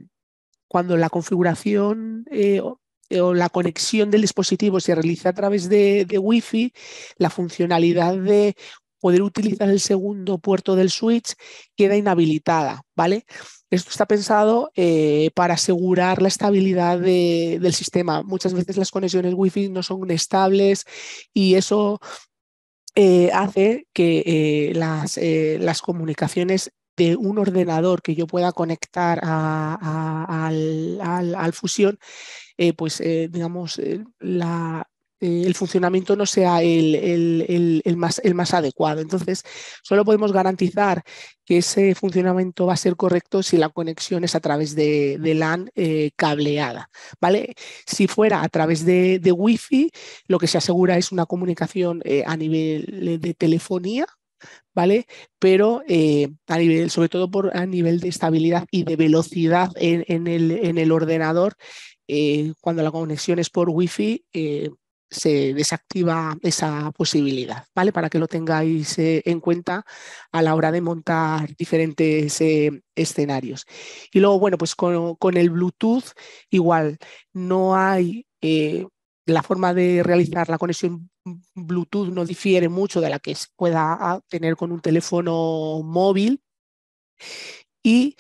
cuando la configuración o, la conexión del dispositivo se realiza a través de, de Wi-Fi, la funcionalidad de poder utilizar el segundo puerto del switch queda inhabilitada, ¿vale? Esto está pensado eh, para asegurar la estabilidad del sistema. Muchas veces las conexiones Wi-Fi no son estables y eso eh, hace que eh, las, comunicaciones de un ordenador que yo pueda conectar al, fusión, pues digamos, la, eh, el funcionamiento no sea el, más, adecuado. Entonces, solo podemos garantizar que ese funcionamiento va a ser correcto si la conexión es a través de, LAN eh, cableada. ¿vale? Si fuera a través de, Wi-Fi, lo que se asegura es una comunicación eh, a nivel de telefonía, ¿vale? Pero a nivel, sobre todo por a nivel de estabilidad y de velocidad en, el, ordenador, cuando la conexión es por Wi-Fi se desactiva esa posibilidad, ¿vale? Para que lo tengáis eh, en cuenta a la hora de montar diferentes eh, escenarios. Y luego, bueno, pues con, el Bluetooth igual, no hay... Eh, la forma de realizar la conexión Bluetooth no difiere mucho de la que se pueda ah, tener con un teléfono móvil. Y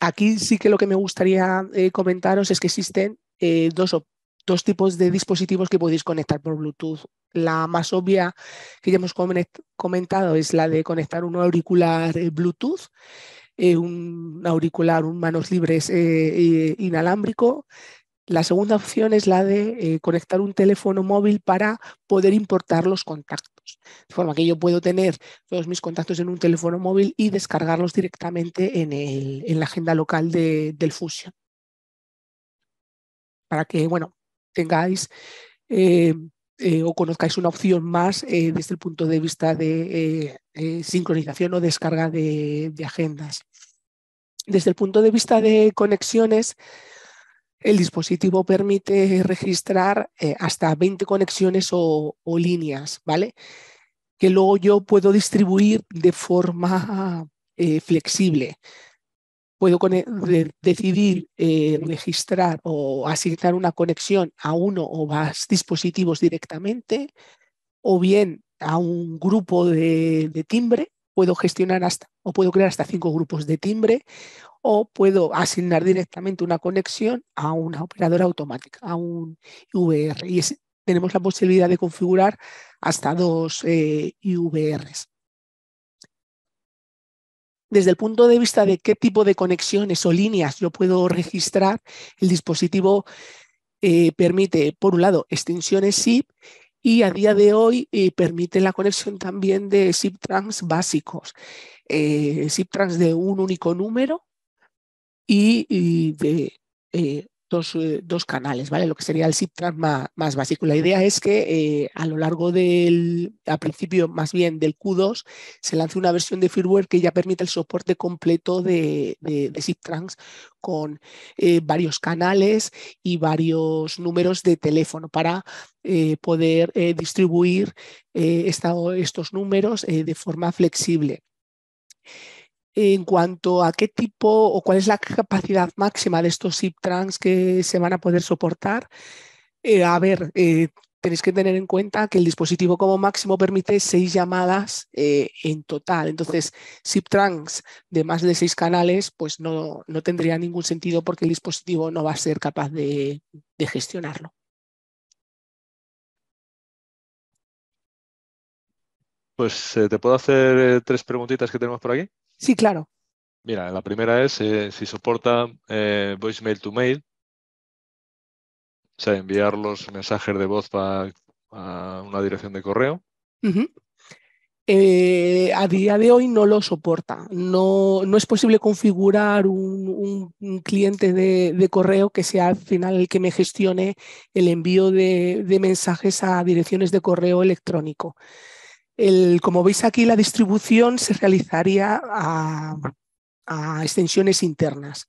aquí sí que lo que me gustaría comentaros es que existen dos opciones dos tipos de dispositivos que podéis conectar por Bluetooth. La más obvia que ya hemos comentado es la de conectar un auricular eh, Bluetooth, eh, un auricular, un manos libres eh, inalámbrico. La segunda opción es la de conectar un teléfono móvil para poder importar los contactos. De forma que yo puedo tener todos mis contactos en un teléfono móvil y descargarlos directamente en, el, en la agenda local del Fusion para que, bueno, tengáis eh, eh, o conozcáis una opción más eh, desde el punto de vista de sincronización o descarga de, agendas. Desde el punto de vista de conexiones, el dispositivo permite registrar hasta 20 conexiones o, líneas, ¿vale? Que luego yo puedo distribuir de forma flexible puedo decidir eh, registrar o asignar una conexión a uno o más dispositivos directamente, o bien a un grupo de, timbre, puedo gestionar hasta o puedo crear hasta cinco grupos de timbre, o puedo asignar directamente una conexión a una operadora automática, a un IVR. Y tenemos la posibilidad de configurar hasta dos eh, IVRs desde el punto de vista de qué tipo de conexiones o líneas yo puedo registrar, el dispositivo eh, permite, por un lado, extensiones SIP y a día de hoy eh, permite la conexión también de SIP trans básicos, SIP eh, trans de un único número y, y de eh, dos, canales, ¿vale? Lo que sería el SIPTRANS más, más, básico. La idea es que eh, a lo largo del, a principio más bien del Q2, se lance una versión de firmware que ya permite el soporte completo de, de, con eh, varios canales y varios números de teléfono para poder distribuir estos números de forma flexible en cuanto a qué tipo o cuál es la capacidad máxima de estos SIP trunks que se van a poder soportar. Eh, a ver, eh, tenéis que tener en cuenta que el dispositivo como máximo permite seis llamadas eh, en total. Entonces, SIP trunks de más de seis canales, pues no, tendría ningún sentido porque el dispositivo no va a ser capaz de, de gestionarlo. Pues te puedo hacer tres preguntitas que tenemos por aquí. Sí, claro. Mira, la primera es eh, si soporta eh, voicemail to mail, o sea, enviar los mensajes de voz a, una dirección de correo. Eh, a día de hoy no lo soporta. No, es posible configurar un, cliente de, correo que sea al final el que me gestione el envío de mensajes a direcciones de correo electrónico como veis aquí, la distribución se realizaría a, extensiones internas.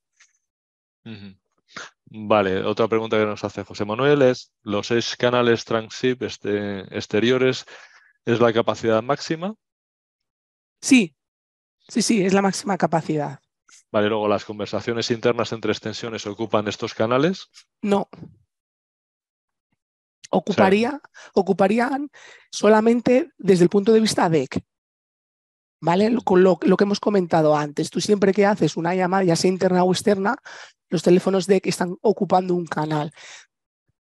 Vale, otra pregunta que nos hace José Manuel es, ¿los seis canales Transship este, exteriores es la capacidad máxima? Sí, sí, sí, es la máxima capacidad. Vale, luego, ¿las conversaciones internas entre extensiones ocupan estos canales? No ocuparía, ocuparían solamente desde el punto de vista DEC. ¿Vale? lo, que hemos comentado antes, tú siempre que haces una llamada, ya sea interna o externa, los teléfonos DEC están ocupando un canal.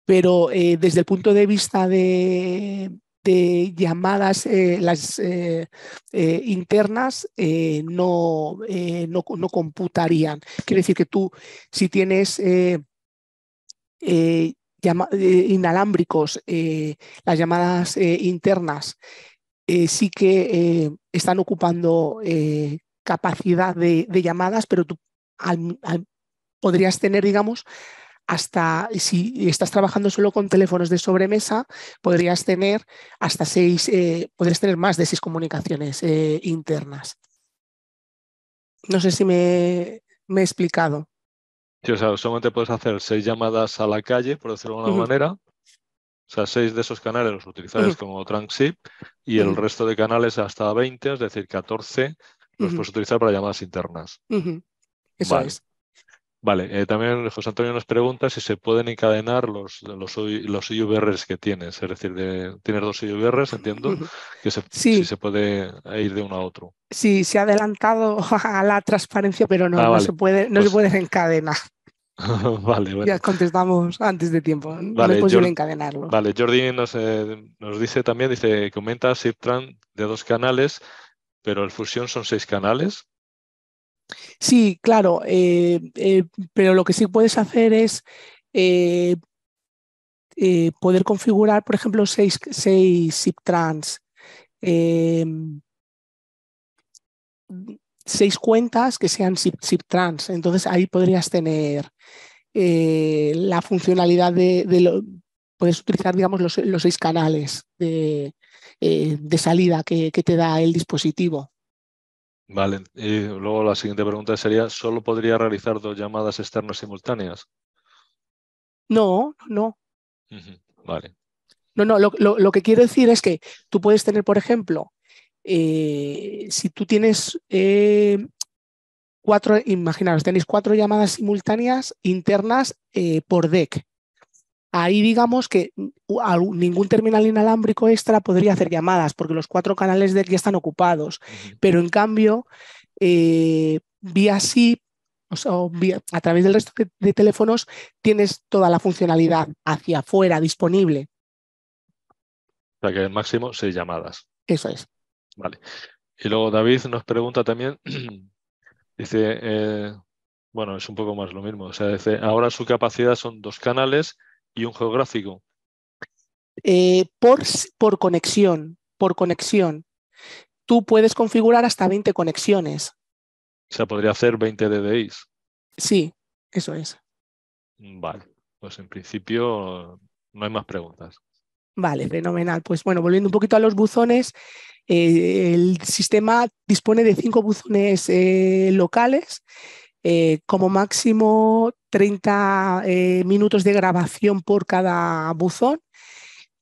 Pero eh, desde el punto de vista de, llamadas eh, las eh, internas no, no, no, computarían. Quiere decir que tú, si tienes eh, inalámbricos, eh, las llamadas eh, internas, sí que están ocupando capacidad de, llamadas, pero tú podrías tener, digamos, hasta, si estás trabajando solo con teléfonos de sobremesa, podrías tener hasta seis, podrías tener más de seis comunicaciones internas. No sé si me he explicado o sea, solamente puedes hacer seis llamadas a la calle, por decirlo de alguna manera. O sea, seis de esos canales los utilizas como transip y el resto de canales hasta 20, es decir, 14, los puedes utilizar para llamadas internas. Eso vale. es. Vale, eh, también José Antonio nos pregunta si se pueden encadenar los, los, los IVRs que tienes. Es decir, de, tienes dos IVRs, entiendo, que se, si se puede ir de uno a otro. Sí, se ha adelantado a la transparencia, pero no, ah, se, puede, no se pues pueden encadenar. vale, Ya contestamos antes de tiempo. Vale, no es posible encadenarlo. Vale, Jordi eh, nos, dice también, dice, comenta SIPTRAN de dos canales, pero el fusión son seis canales. Sí, claro, eh, eh, pero lo que sí puedes hacer es poder configurar, por ejemplo, seis, seis SIPTRANs seis cuentas que sean sip trans. Entonces ahí podrías tener eh, la funcionalidad de, puedes utilizar, digamos, los, seis canales de, eh, salida que, te da el dispositivo. Vale, y luego la siguiente pregunta sería, ¿solo podría realizar dos llamadas externas simultáneas? No, no. Vale. No, no, lo, que quiero decir es que tú puedes tener, por ejemplo, eh, si tú tienes eh, cuatro, imaginaros, tenéis cuatro llamadas simultáneas internas eh, por DEC, Ahí digamos que mm, ningún terminal inalámbrico extra podría hacer llamadas porque los cuatro canales DEC ya están ocupados. Pero en cambio, vía SIP o a través del resto de, teléfonos tienes toda la funcionalidad hacia afuera disponible. O sea que el máximo seis llamadas. Eso es. Vale. Y luego David nos pregunta también, dice, eh, bueno, es un poco más lo mismo, o sea, dice, ahora su capacidad son dos canales y un geográfico. Eh, por, por conexión, por conexión. Tú puedes configurar hasta 20 conexiones. O sea, podría hacer 20 DDIs. Sí, eso es. Vale, pues en principio no hay más preguntas. Vale, fenomenal. Pues bueno, volviendo un poquito a los buzones, eh, el sistema dispone de cinco buzones eh, locales, eh, como máximo 30 minutos de grabación por cada buzón.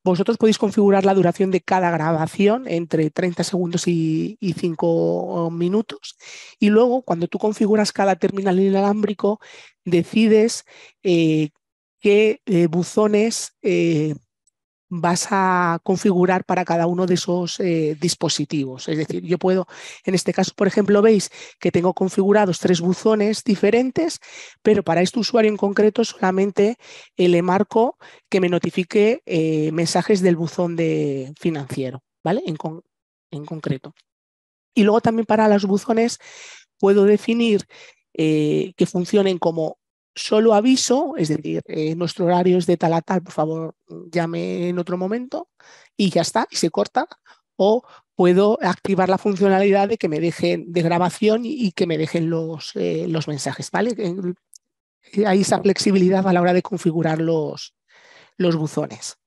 Vosotros podéis configurar la duración de cada grabación entre 30 segundos y, y 5 minutos. Y luego, cuando tú configuras cada terminal inalámbrico, decides qué buzones vas a configurar para cada uno de esos eh, dispositivos. Es decir, yo puedo, en este caso, por ejemplo, veis que tengo configurados tres buzones diferentes, pero para este usuario en concreto solamente eh, le marco que me notifique eh, mensajes del buzón de financiero, ¿vale? En, concreto. Y luego también para los buzones puedo definir que funcionen como solo aviso, es decir, eh, nuestro horario es de tal a tal, por favor, llame en otro momento y ya está, y se corta. O puedo activar la funcionalidad de que me dejen de grabación y, que me dejen los, eh, los mensajes, ¿vale? Eh, hay esa flexibilidad a la hora de configurar los, los buzones.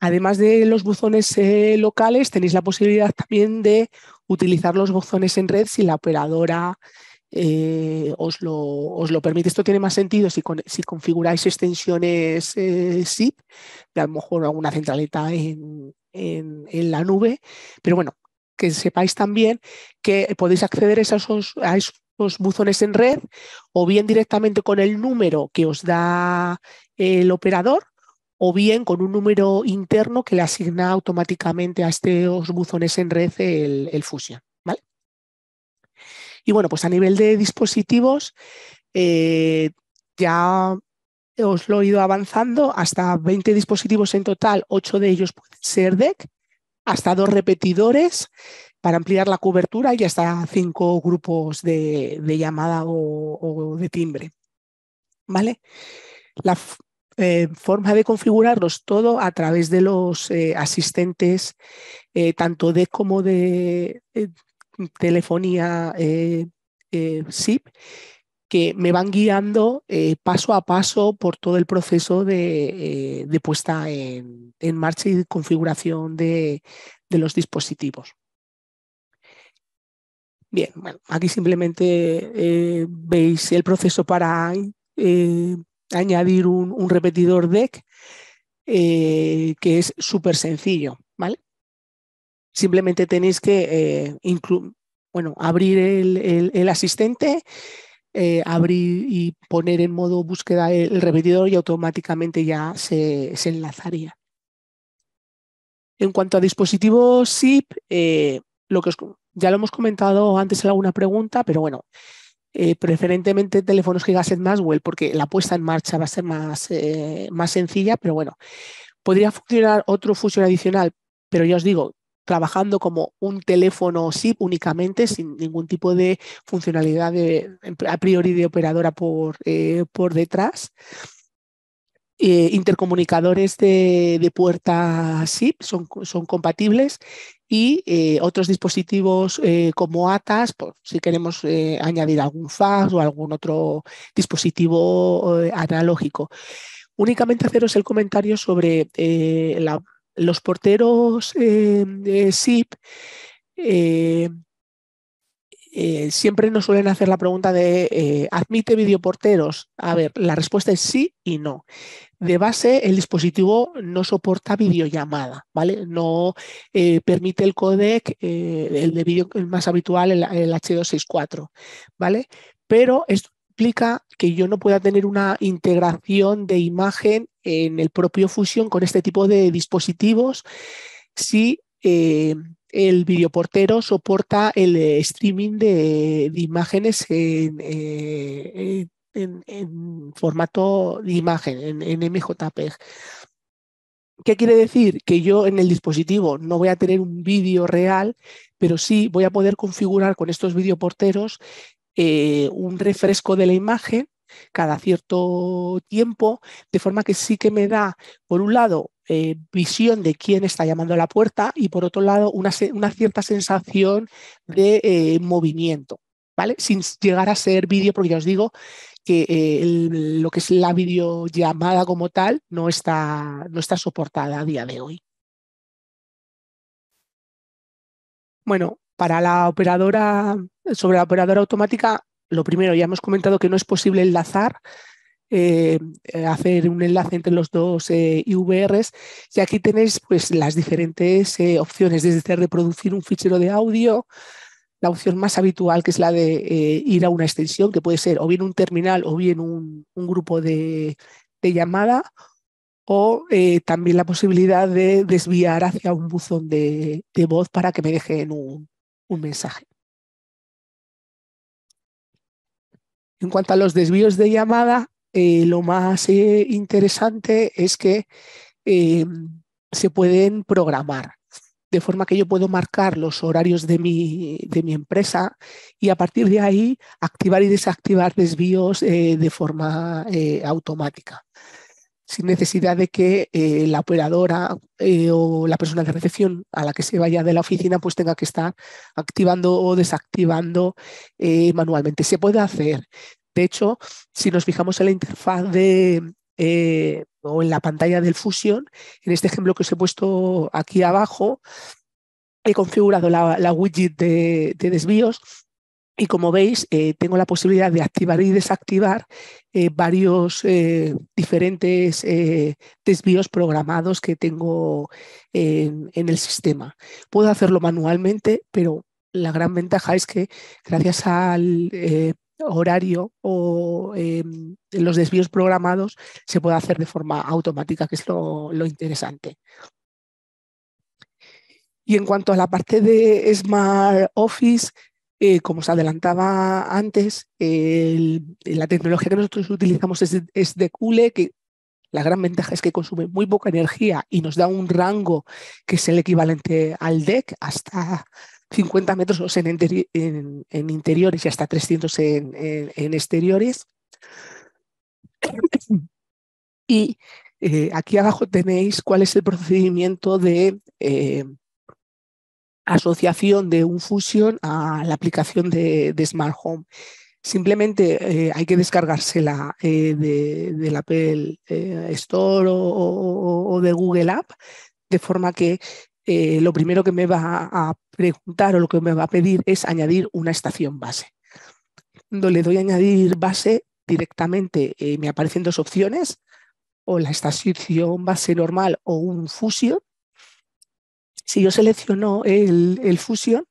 Además de los buzones locales, tenéis la posibilidad también de utilizar los buzones en red si la operadora eh, os, lo, os, lo, permite. Esto tiene más sentido si, si configuráis extensiones SIP eh, de a lo mejor alguna centraleta en, en, la nube, pero bueno, que sepáis también que podéis acceder a esos, a buzones en red o bien directamente con el número que os da el operador o bien con un número interno que le asigna automáticamente a estos buzones en red el, el Fusion. Y bueno, pues a nivel de dispositivos, eh, ya os lo he ido avanzando hasta 20 dispositivos en total, 8 de ellos pueden ser DEC, hasta dos repetidores para ampliar la cobertura y hasta cinco grupos de, llamada o, de timbre. ¿Vale? La eh, forma de configurarlos todo a través de los eh, asistentes, tanto de como de, telefonía SIP eh, eh, que me van guiando eh, paso a paso por todo el proceso de, puesta en, marcha y configuración de, los dispositivos. Bien, aquí simplemente veis el proceso para añadir un, un repetidor DEC, que es súper sencillo, ¿vale? Simplemente tenéis que eh, bueno, abrir el, asistente, eh, abrir y poner en modo búsqueda el, repetidor y automáticamente ya se, enlazaría. En cuanto a dispositivos SIP, eh, lo que ya lo hemos comentado antes en alguna pregunta, pero bueno, preferentemente teléfonos Gigaset más porque la puesta en marcha va a ser más, más sencilla, pero bueno, podría funcionar otro fusión adicional, pero ya os digo, trabajando como un teléfono SIP únicamente, sin ningún tipo de funcionalidad a priori de operadora por, eh, detrás. Eh, intercomunicadores de, puerta SIP son, compatibles y eh, otros dispositivos como ATAS, por, si queremos añadir algún fax o algún otro dispositivo analógico. Únicamente haceros el comentario sobre la, los porteros eh, SIP eh, eh, siempre nos suelen hacer la pregunta de eh, ¿admite videoporteros? A ver, la respuesta es sí y no. De base, el dispositivo no soporta videollamada, ¿vale? No permite el codec, el de vídeo más habitual, el, H.264, H264, ¿vale? Pero esto implica que yo no pueda tener una integración de imagen en el propio Fusion con este tipo de dispositivos si eh, el videoportero soporta el eh, streaming de, imágenes eh, en, formato de imagen, en, en MJPEG. ¿Qué quiere decir? Que yo en el dispositivo no voy a tener un vídeo real, pero sí voy a poder configurar con estos videoporteros un refresco de la imagen cada cierto tiempo, de forma que sí que me da, por un lado, eh, visión de quién está llamando a la puerta y por otro lado, una, cierta sensación de eh, movimiento. ¿Vale? Sin llegar a ser vídeo, porque ya os digo que eh, lo que es la videollamada como tal no está, no está soportada a día de hoy. Bueno, para la operadora, sobre la operadora automática, lo primero, ya hemos comentado que no es posible enlazar, eh, eh, hacer un enlace entre los dos eh, IVRs y aquí tenéis pues, las diferentes opciones, desde reproducir un fichero de audio, la opción más habitual que es la de ir a una extensión, que puede ser o bien un terminal o bien un, grupo de, llamada, o también la posibilidad de desviar hacia un buzón de, voz para que me dejen un mensaje. En cuanto a los desvíos de llamada, eh, lo más eh, interesante es que eh, se pueden programar, de forma que yo puedo marcar los horarios de mi empresa y a partir de ahí activar y desactivar desvíos de forma automática sin necesidad de que eh, la operadora eh, o la persona de recepción a la que se vaya de la oficina pues tenga que estar activando o desactivando eh, manualmente. Se puede hacer. De hecho, si nos fijamos en la interfaz de, o en la pantalla del Fusion, en este ejemplo que os he puesto aquí abajo, he configurado la, widget de desvíos y como veis, eh, tengo la posibilidad de activar y desactivar eh, varios eh, diferentes desvíos programados que tengo en, el sistema. Puedo hacerlo manualmente, pero la gran ventaja es que gracias al horario o em, los desvíos programados se puede hacer de forma automática, que es lo, lo interesante. Y en cuanto a la parte de Smart Office, eh, como os adelantaba antes, la tecnología que nosotros utilizamos es, de Cule, que la gran ventaja es que consume muy poca energía y nos da un rango que es el equivalente al DEC, hasta 50 metros en, interiores y hasta 300 en, exteriores. Y eh, aquí abajo tenéis cuál es el procedimiento de, eh, asociación de un Fusion a la aplicación de, Smart Home. Simplemente eh, hay que descargársela eh, de, del Apple eh, Store o, de Google App, de forma que lo primero que me va a preguntar o lo que me va a pedir es añadir una estación base. Cuando le doy a añadir base, directamente me aparecen dos opciones, o la estación base normal o un Fusion si yo selecciono el, el fusion,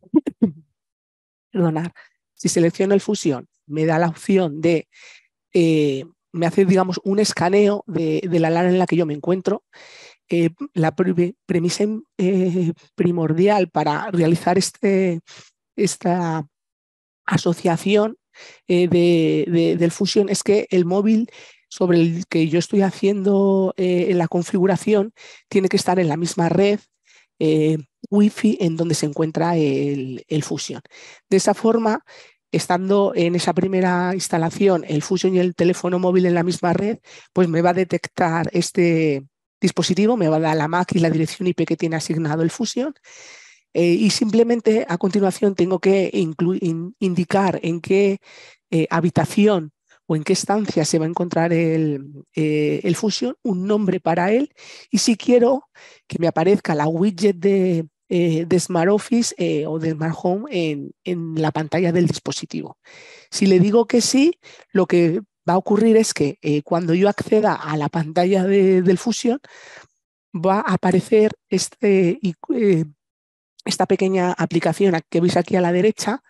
perdonar, si selecciono el fusión me da la opción de, eh, me hace, digamos, un escaneo de, de, la lana en la que yo me encuentro. Eh, la premisa eh, primordial para realizar este, esta asociación del fusión es que el móvil sobre el que yo estoy haciendo eh, la configuración tiene que estar en la misma red eh, Wi-Fi en donde se encuentra el, Fusion. De esa forma, estando en esa primera instalación el Fusion y el teléfono móvil en la misma red, pues me va a detectar este dispositivo, me va a dar la MAC y la dirección IP que tiene asignado el Fusion. Eh, y simplemente a continuación tengo que indicar en qué habitación o en qué estancia se va a encontrar el, eh, Fusion, un nombre para él, y si quiero que me aparezca la widget de, eh, de Smart Office eh, o de Smart Home en, en, la pantalla del dispositivo. Si le digo que sí, lo que va a ocurrir es que cuando yo acceda a la pantalla del Fusion, va a aparecer este, esta pequeña aplicación que veis aquí a la derecha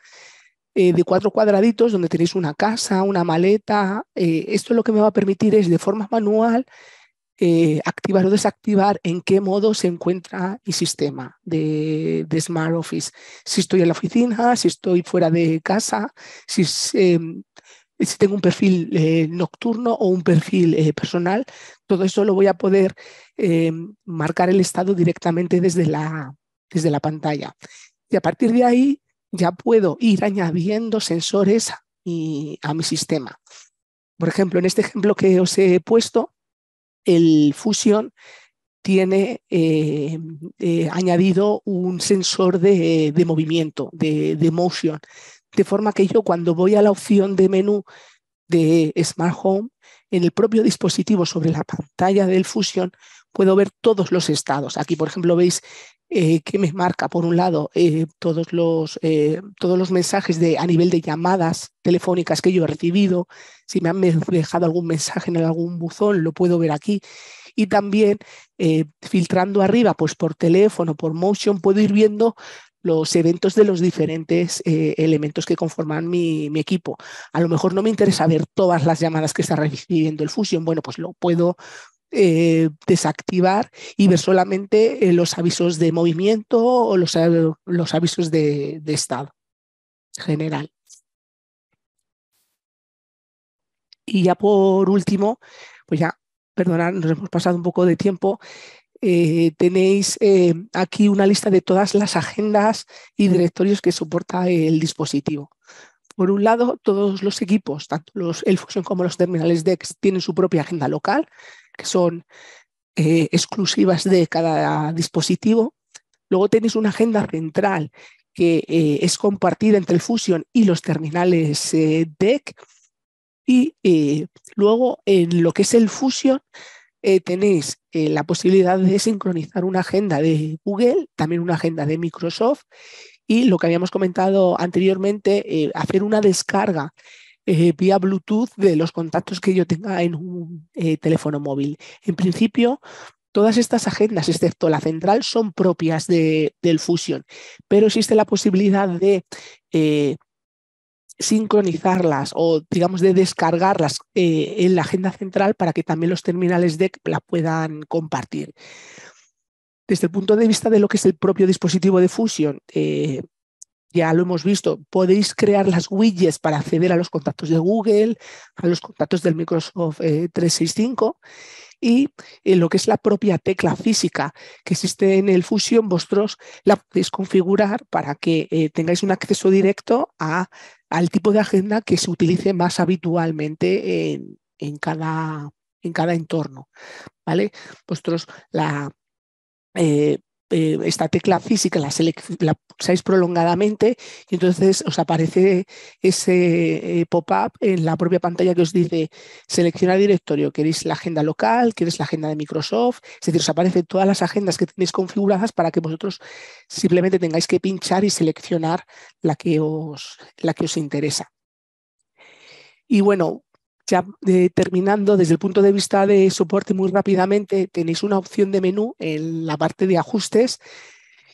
eh, de cuatro cuadraditos donde tenéis una casa, una maleta. Eh, esto lo que me va a permitir es de forma manual eh, activar o desactivar en qué modo se encuentra mi sistema de, de, Smart Office. Si estoy en la oficina, si estoy fuera de casa, si, em, si tengo un perfil nocturno o un perfil personal, todo eso lo voy a poder em, marcar el estado directamente desde la, desde la pantalla. Y a partir de ahí, ya puedo ir añadiendo sensores a mi, sistema. Por ejemplo, en este ejemplo que os he puesto, el Fusion tiene eh, eh, añadido un sensor de, movimiento, de, de, motion, de forma que yo cuando voy a la opción de menú de Smart Home, en el propio dispositivo sobre la pantalla del Fusion puedo ver todos los estados. Aquí, por ejemplo, veis eh, que me marca, por un lado, eh, todos, los, eh, todos los mensajes de, a nivel de llamadas telefónicas que yo he recibido. Si me han dejado algún mensaje en algún buzón, lo puedo ver aquí. Y también, filtrando arriba, pues por teléfono, por motion, puedo ir viendo los eventos de los diferentes elementos que conforman mi, mi, equipo. A lo mejor no me interesa ver todas las llamadas que está recibiendo el Fusion. Bueno, pues lo puedo eh, desactivar y ver solamente eh, los avisos de movimiento o los, eh, los avisos de, estado general. Y ya por último, pues ya, perdonad, nos hemos pasado un poco de tiempo. tenéis aquí una lista de todas las agendas y directorios que soporta el dispositivo. Por un lado, todos los equipos, tanto los, el como los terminales DEX, tienen su propia agenda local, que son eh, exclusivas de cada dispositivo. Luego tenéis una agenda central que eh, es compartida entre el Fusion y los terminales eh, DEC. Y luego en lo que es el Fusion tenéis la posibilidad de sincronizar una agenda de Google, también una agenda de Microsoft y lo que habíamos comentado anteriormente, hacer una descarga eh, vía Bluetooth de los contactos que yo tenga en un eh, teléfono móvil. En principio, todas estas agendas, excepto la central, son propias de, del Fusion, pero existe la posibilidad de eh, sincronizarlas o, digamos, de descargarlas en la agenda central para que también los terminales DEC la puedan compartir. Desde el punto de vista de lo que es el propio dispositivo de Fusion, ya lo hemos visto, podéis crear las widgets para acceder a los contactos de Google, a los contactos del Microsoft 365 eh, y eh, lo que es la propia tecla física que existe en el Fusion, vosotros la podéis configurar para que eh, tengáis un acceso directo a, al tipo de agenda que se utilice más habitualmente en, en, cada, en cada entorno. ¿vale? Vosotros la, eh, esta tecla física, la, la, prolongadamente y entonces os aparece ese eh, pop-up en la propia pantalla que os dice seleccionar directorio, queréis la agenda local, queréis la agenda de Microsoft, es decir, os aparecen todas las agendas que tenéis configuradas para que vosotros simplemente tengáis que pinchar y seleccionar la que os, la que os interesa. Y bueno, ya eh, terminando, desde el punto de vista de soporte, muy rápidamente tenéis una opción de menú en la parte de ajustes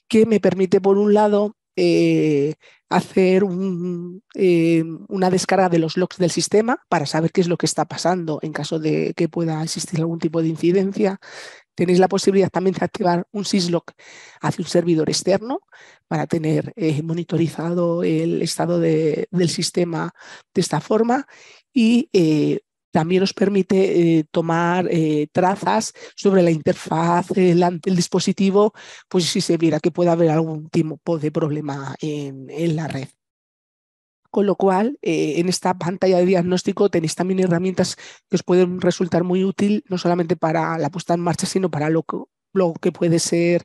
que me permite, por un lado, eh, hacer eh, una descarga de los logs del sistema para saber qué es lo que está pasando en caso de que pueda existir algún tipo de incidencia. Tenéis la posibilidad también de activar un syslog hacia un servidor externo para tener monitorizado el estado del sistema de esta forma y eh, también os permite eh, tomar eh, trazas sobre la interfaz, el, dispositivo, pues si se viera que puede haber algún tipo de problema en, en la red. Con lo cual, en esta pantalla de diagnóstico tenéis también herramientas que os pueden resultar muy útil, no solamente para la puesta en marcha, sino para lo que, lo que puede ser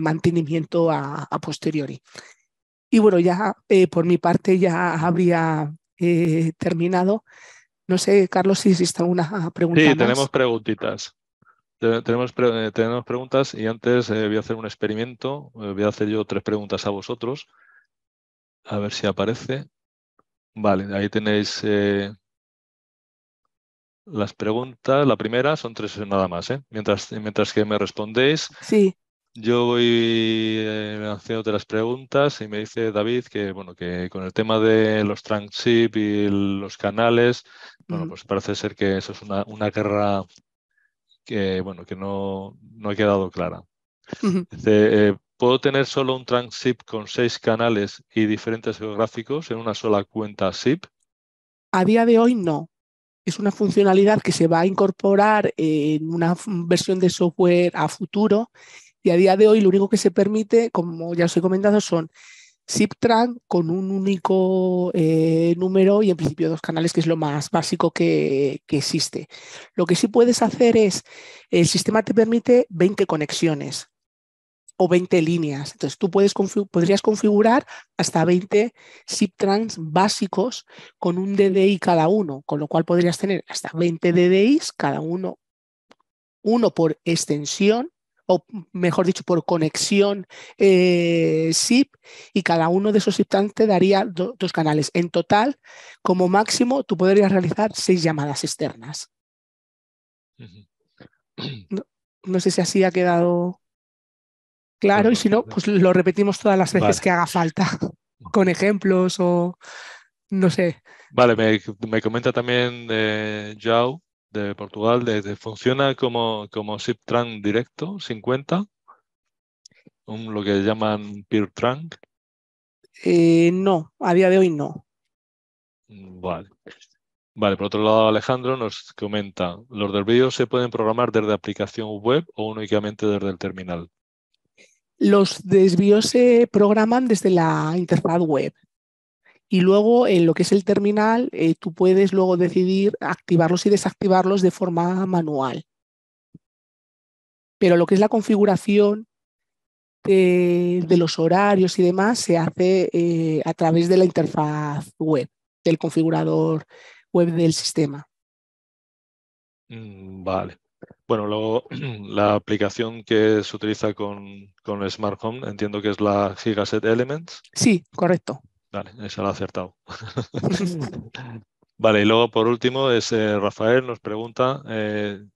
mantenimiento a, a, posteriori. Y bueno, ya por mi parte ya habría eh, terminado. No sé, Carlos, si existe alguna ah, pregunta. Sí, tenemos preguntitas. Tenemos, eh, tenemos preguntas y antes eh, voy a hacer un experimento. voy a hacer yo tres preguntas a vosotros. A ver si aparece. Vale, ahí tenéis las preguntas. La primera son tres nada más. Mientras, mientras que me respondéis, sí. Yo voy a eh, haciéndote las preguntas y me dice David que, bueno, que con el tema de los tranship y los canales, bueno, mm. pues parece ser que eso es una, una guerra que, bueno, que no, no ha quedado clara. Eh, ¿puedo tener solo un TransShip con seis canales y diferentes geográficos en una sola cuenta SIP? A día de hoy no. Es una funcionalidad que se va a incorporar en una versión de software a futuro y a día de hoy lo único que se permite, como ya os he comentado, son Trunk con un único eh, número y en principio dos canales, que es lo más básico que, existe. Lo que sí puedes hacer es, el sistema te permite 20 conexiones o 20 líneas. Entonces tú puedes podrías configurar hasta 20 ZipTrans básicos con un DDI cada uno, con lo cual podrías tener hasta 20 DDIs, cada uno, uno por extensión o mejor dicho, por conexión SIP, eh, y cada uno de esos te daría dos canales. En total, como máximo, tú podrías realizar seis llamadas externas. no, sé si así ha quedado claro, y si no, pues lo repetimos todas las veces que haga falta, con ejemplos o no sé. Vale, me, comenta también de eh, de Portugal, desde, funciona como, como sip directo, 50, un, lo que llaman peer-trunk. Eh, no, a día de hoy no. Mm, vale. Vale, por otro lado, Alejandro nos comenta, los desvíos se pueden programar desde aplicación web o únicamente desde el terminal. Los desvíos se programan desde la interfaz web. Y luego en lo que es el terminal, eh, tú puedes luego decidir activarlos y desactivarlos de forma manual. Pero lo que es la configuración de, los horarios y demás se hace eh, a través de la interfaz web, del configurador web del sistema. Mm, vale. Bueno, luego la aplicación que se utiliza con, con Smart Home entiendo que es la Gigaset Elements. Sí, correcto. Vale, eso lo ha acertado. vale, y luego por último es eh, Rafael nos pregunta, eh,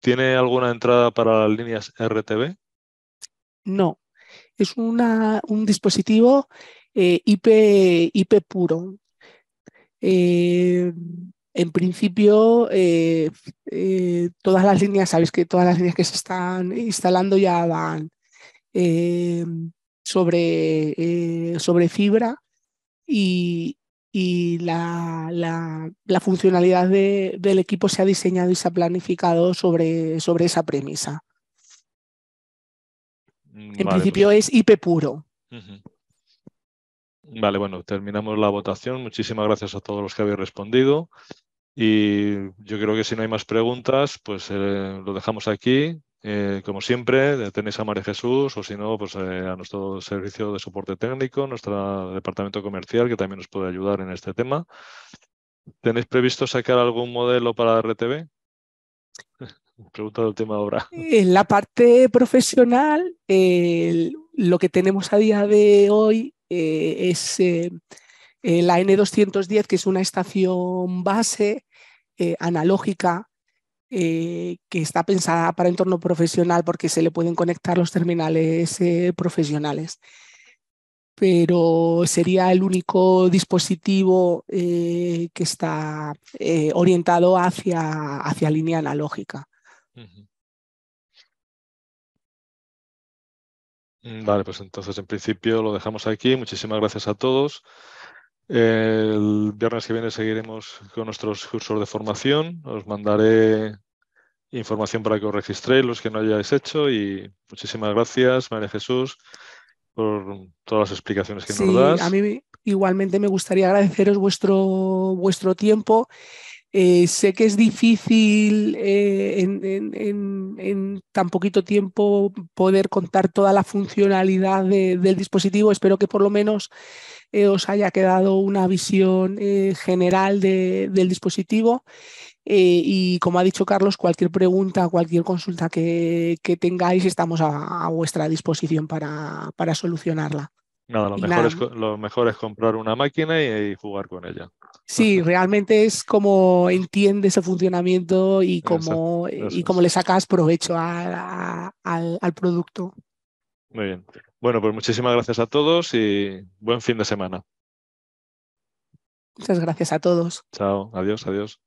¿tiene alguna entrada para las líneas RTB? No, es una, un dispositivo eh, IP, IP puro. en principio, todas las líneas, sabéis que todas las líneas que se están instalando ya van sobre, sobre fibra y, la, funcionalidad del equipo se ha diseñado y se ha planificado sobre, sobre esa premisa. Mm, en principio pues. es IP puro. Vale, bueno, terminamos la votación. Muchísimas gracias a todos los que habéis respondido. Y yo creo que si no hay más preguntas, pues eh, lo dejamos aquí. Eh, como siempre, eh, tenéis a María Jesús o si no, pues eh, a nuestro servicio de soporte técnico, nuestro departamento comercial, que también nos puede ayudar en este tema. ¿Tenéis previsto sacar algún modelo para RTV? Pregunta de última ahora. En la parte profesional, lo que tenemos a día de hoy es la N210, que es una estación base analógica eh, que está pensada para entorno profesional porque se le pueden conectar los terminales eh, profesionales. Pero sería el único dispositivo eh, que está orientado hacia, hacia línea analógica. Mm, vale, pues entonces en principio lo dejamos aquí. Muchísimas gracias a todos. El viernes que viene seguiremos con nuestros cursos de formación. Os mandaré información para que os registréis los que no hayáis hecho y muchísimas gracias, María Jesús, por todas las explicaciones que nos das. A mí igualmente me gustaría agradeceros vuestro, vuestro tiempo eh, sé que es difícil eh, en, tan poquito tiempo poder contar toda la funcionalidad del dispositivo. Espero que por lo menos eh, os haya quedado una visión general del dispositivo. y como ha dicho Carlos, cualquier pregunta, cualquier consulta que, tengáis, estamos a, vuestra disposición para, solucionarla. lo mejor, Es, comprar una máquina y jugar con ella. Sí, realmente es como entiendes el funcionamiento y cómo, eh, y cómo le sacas provecho al, al producto. Muy bien. Bueno, pues muchísimas gracias a todos y buen fin de semana. Muchas gracias a todos. Chao, adiós, adiós.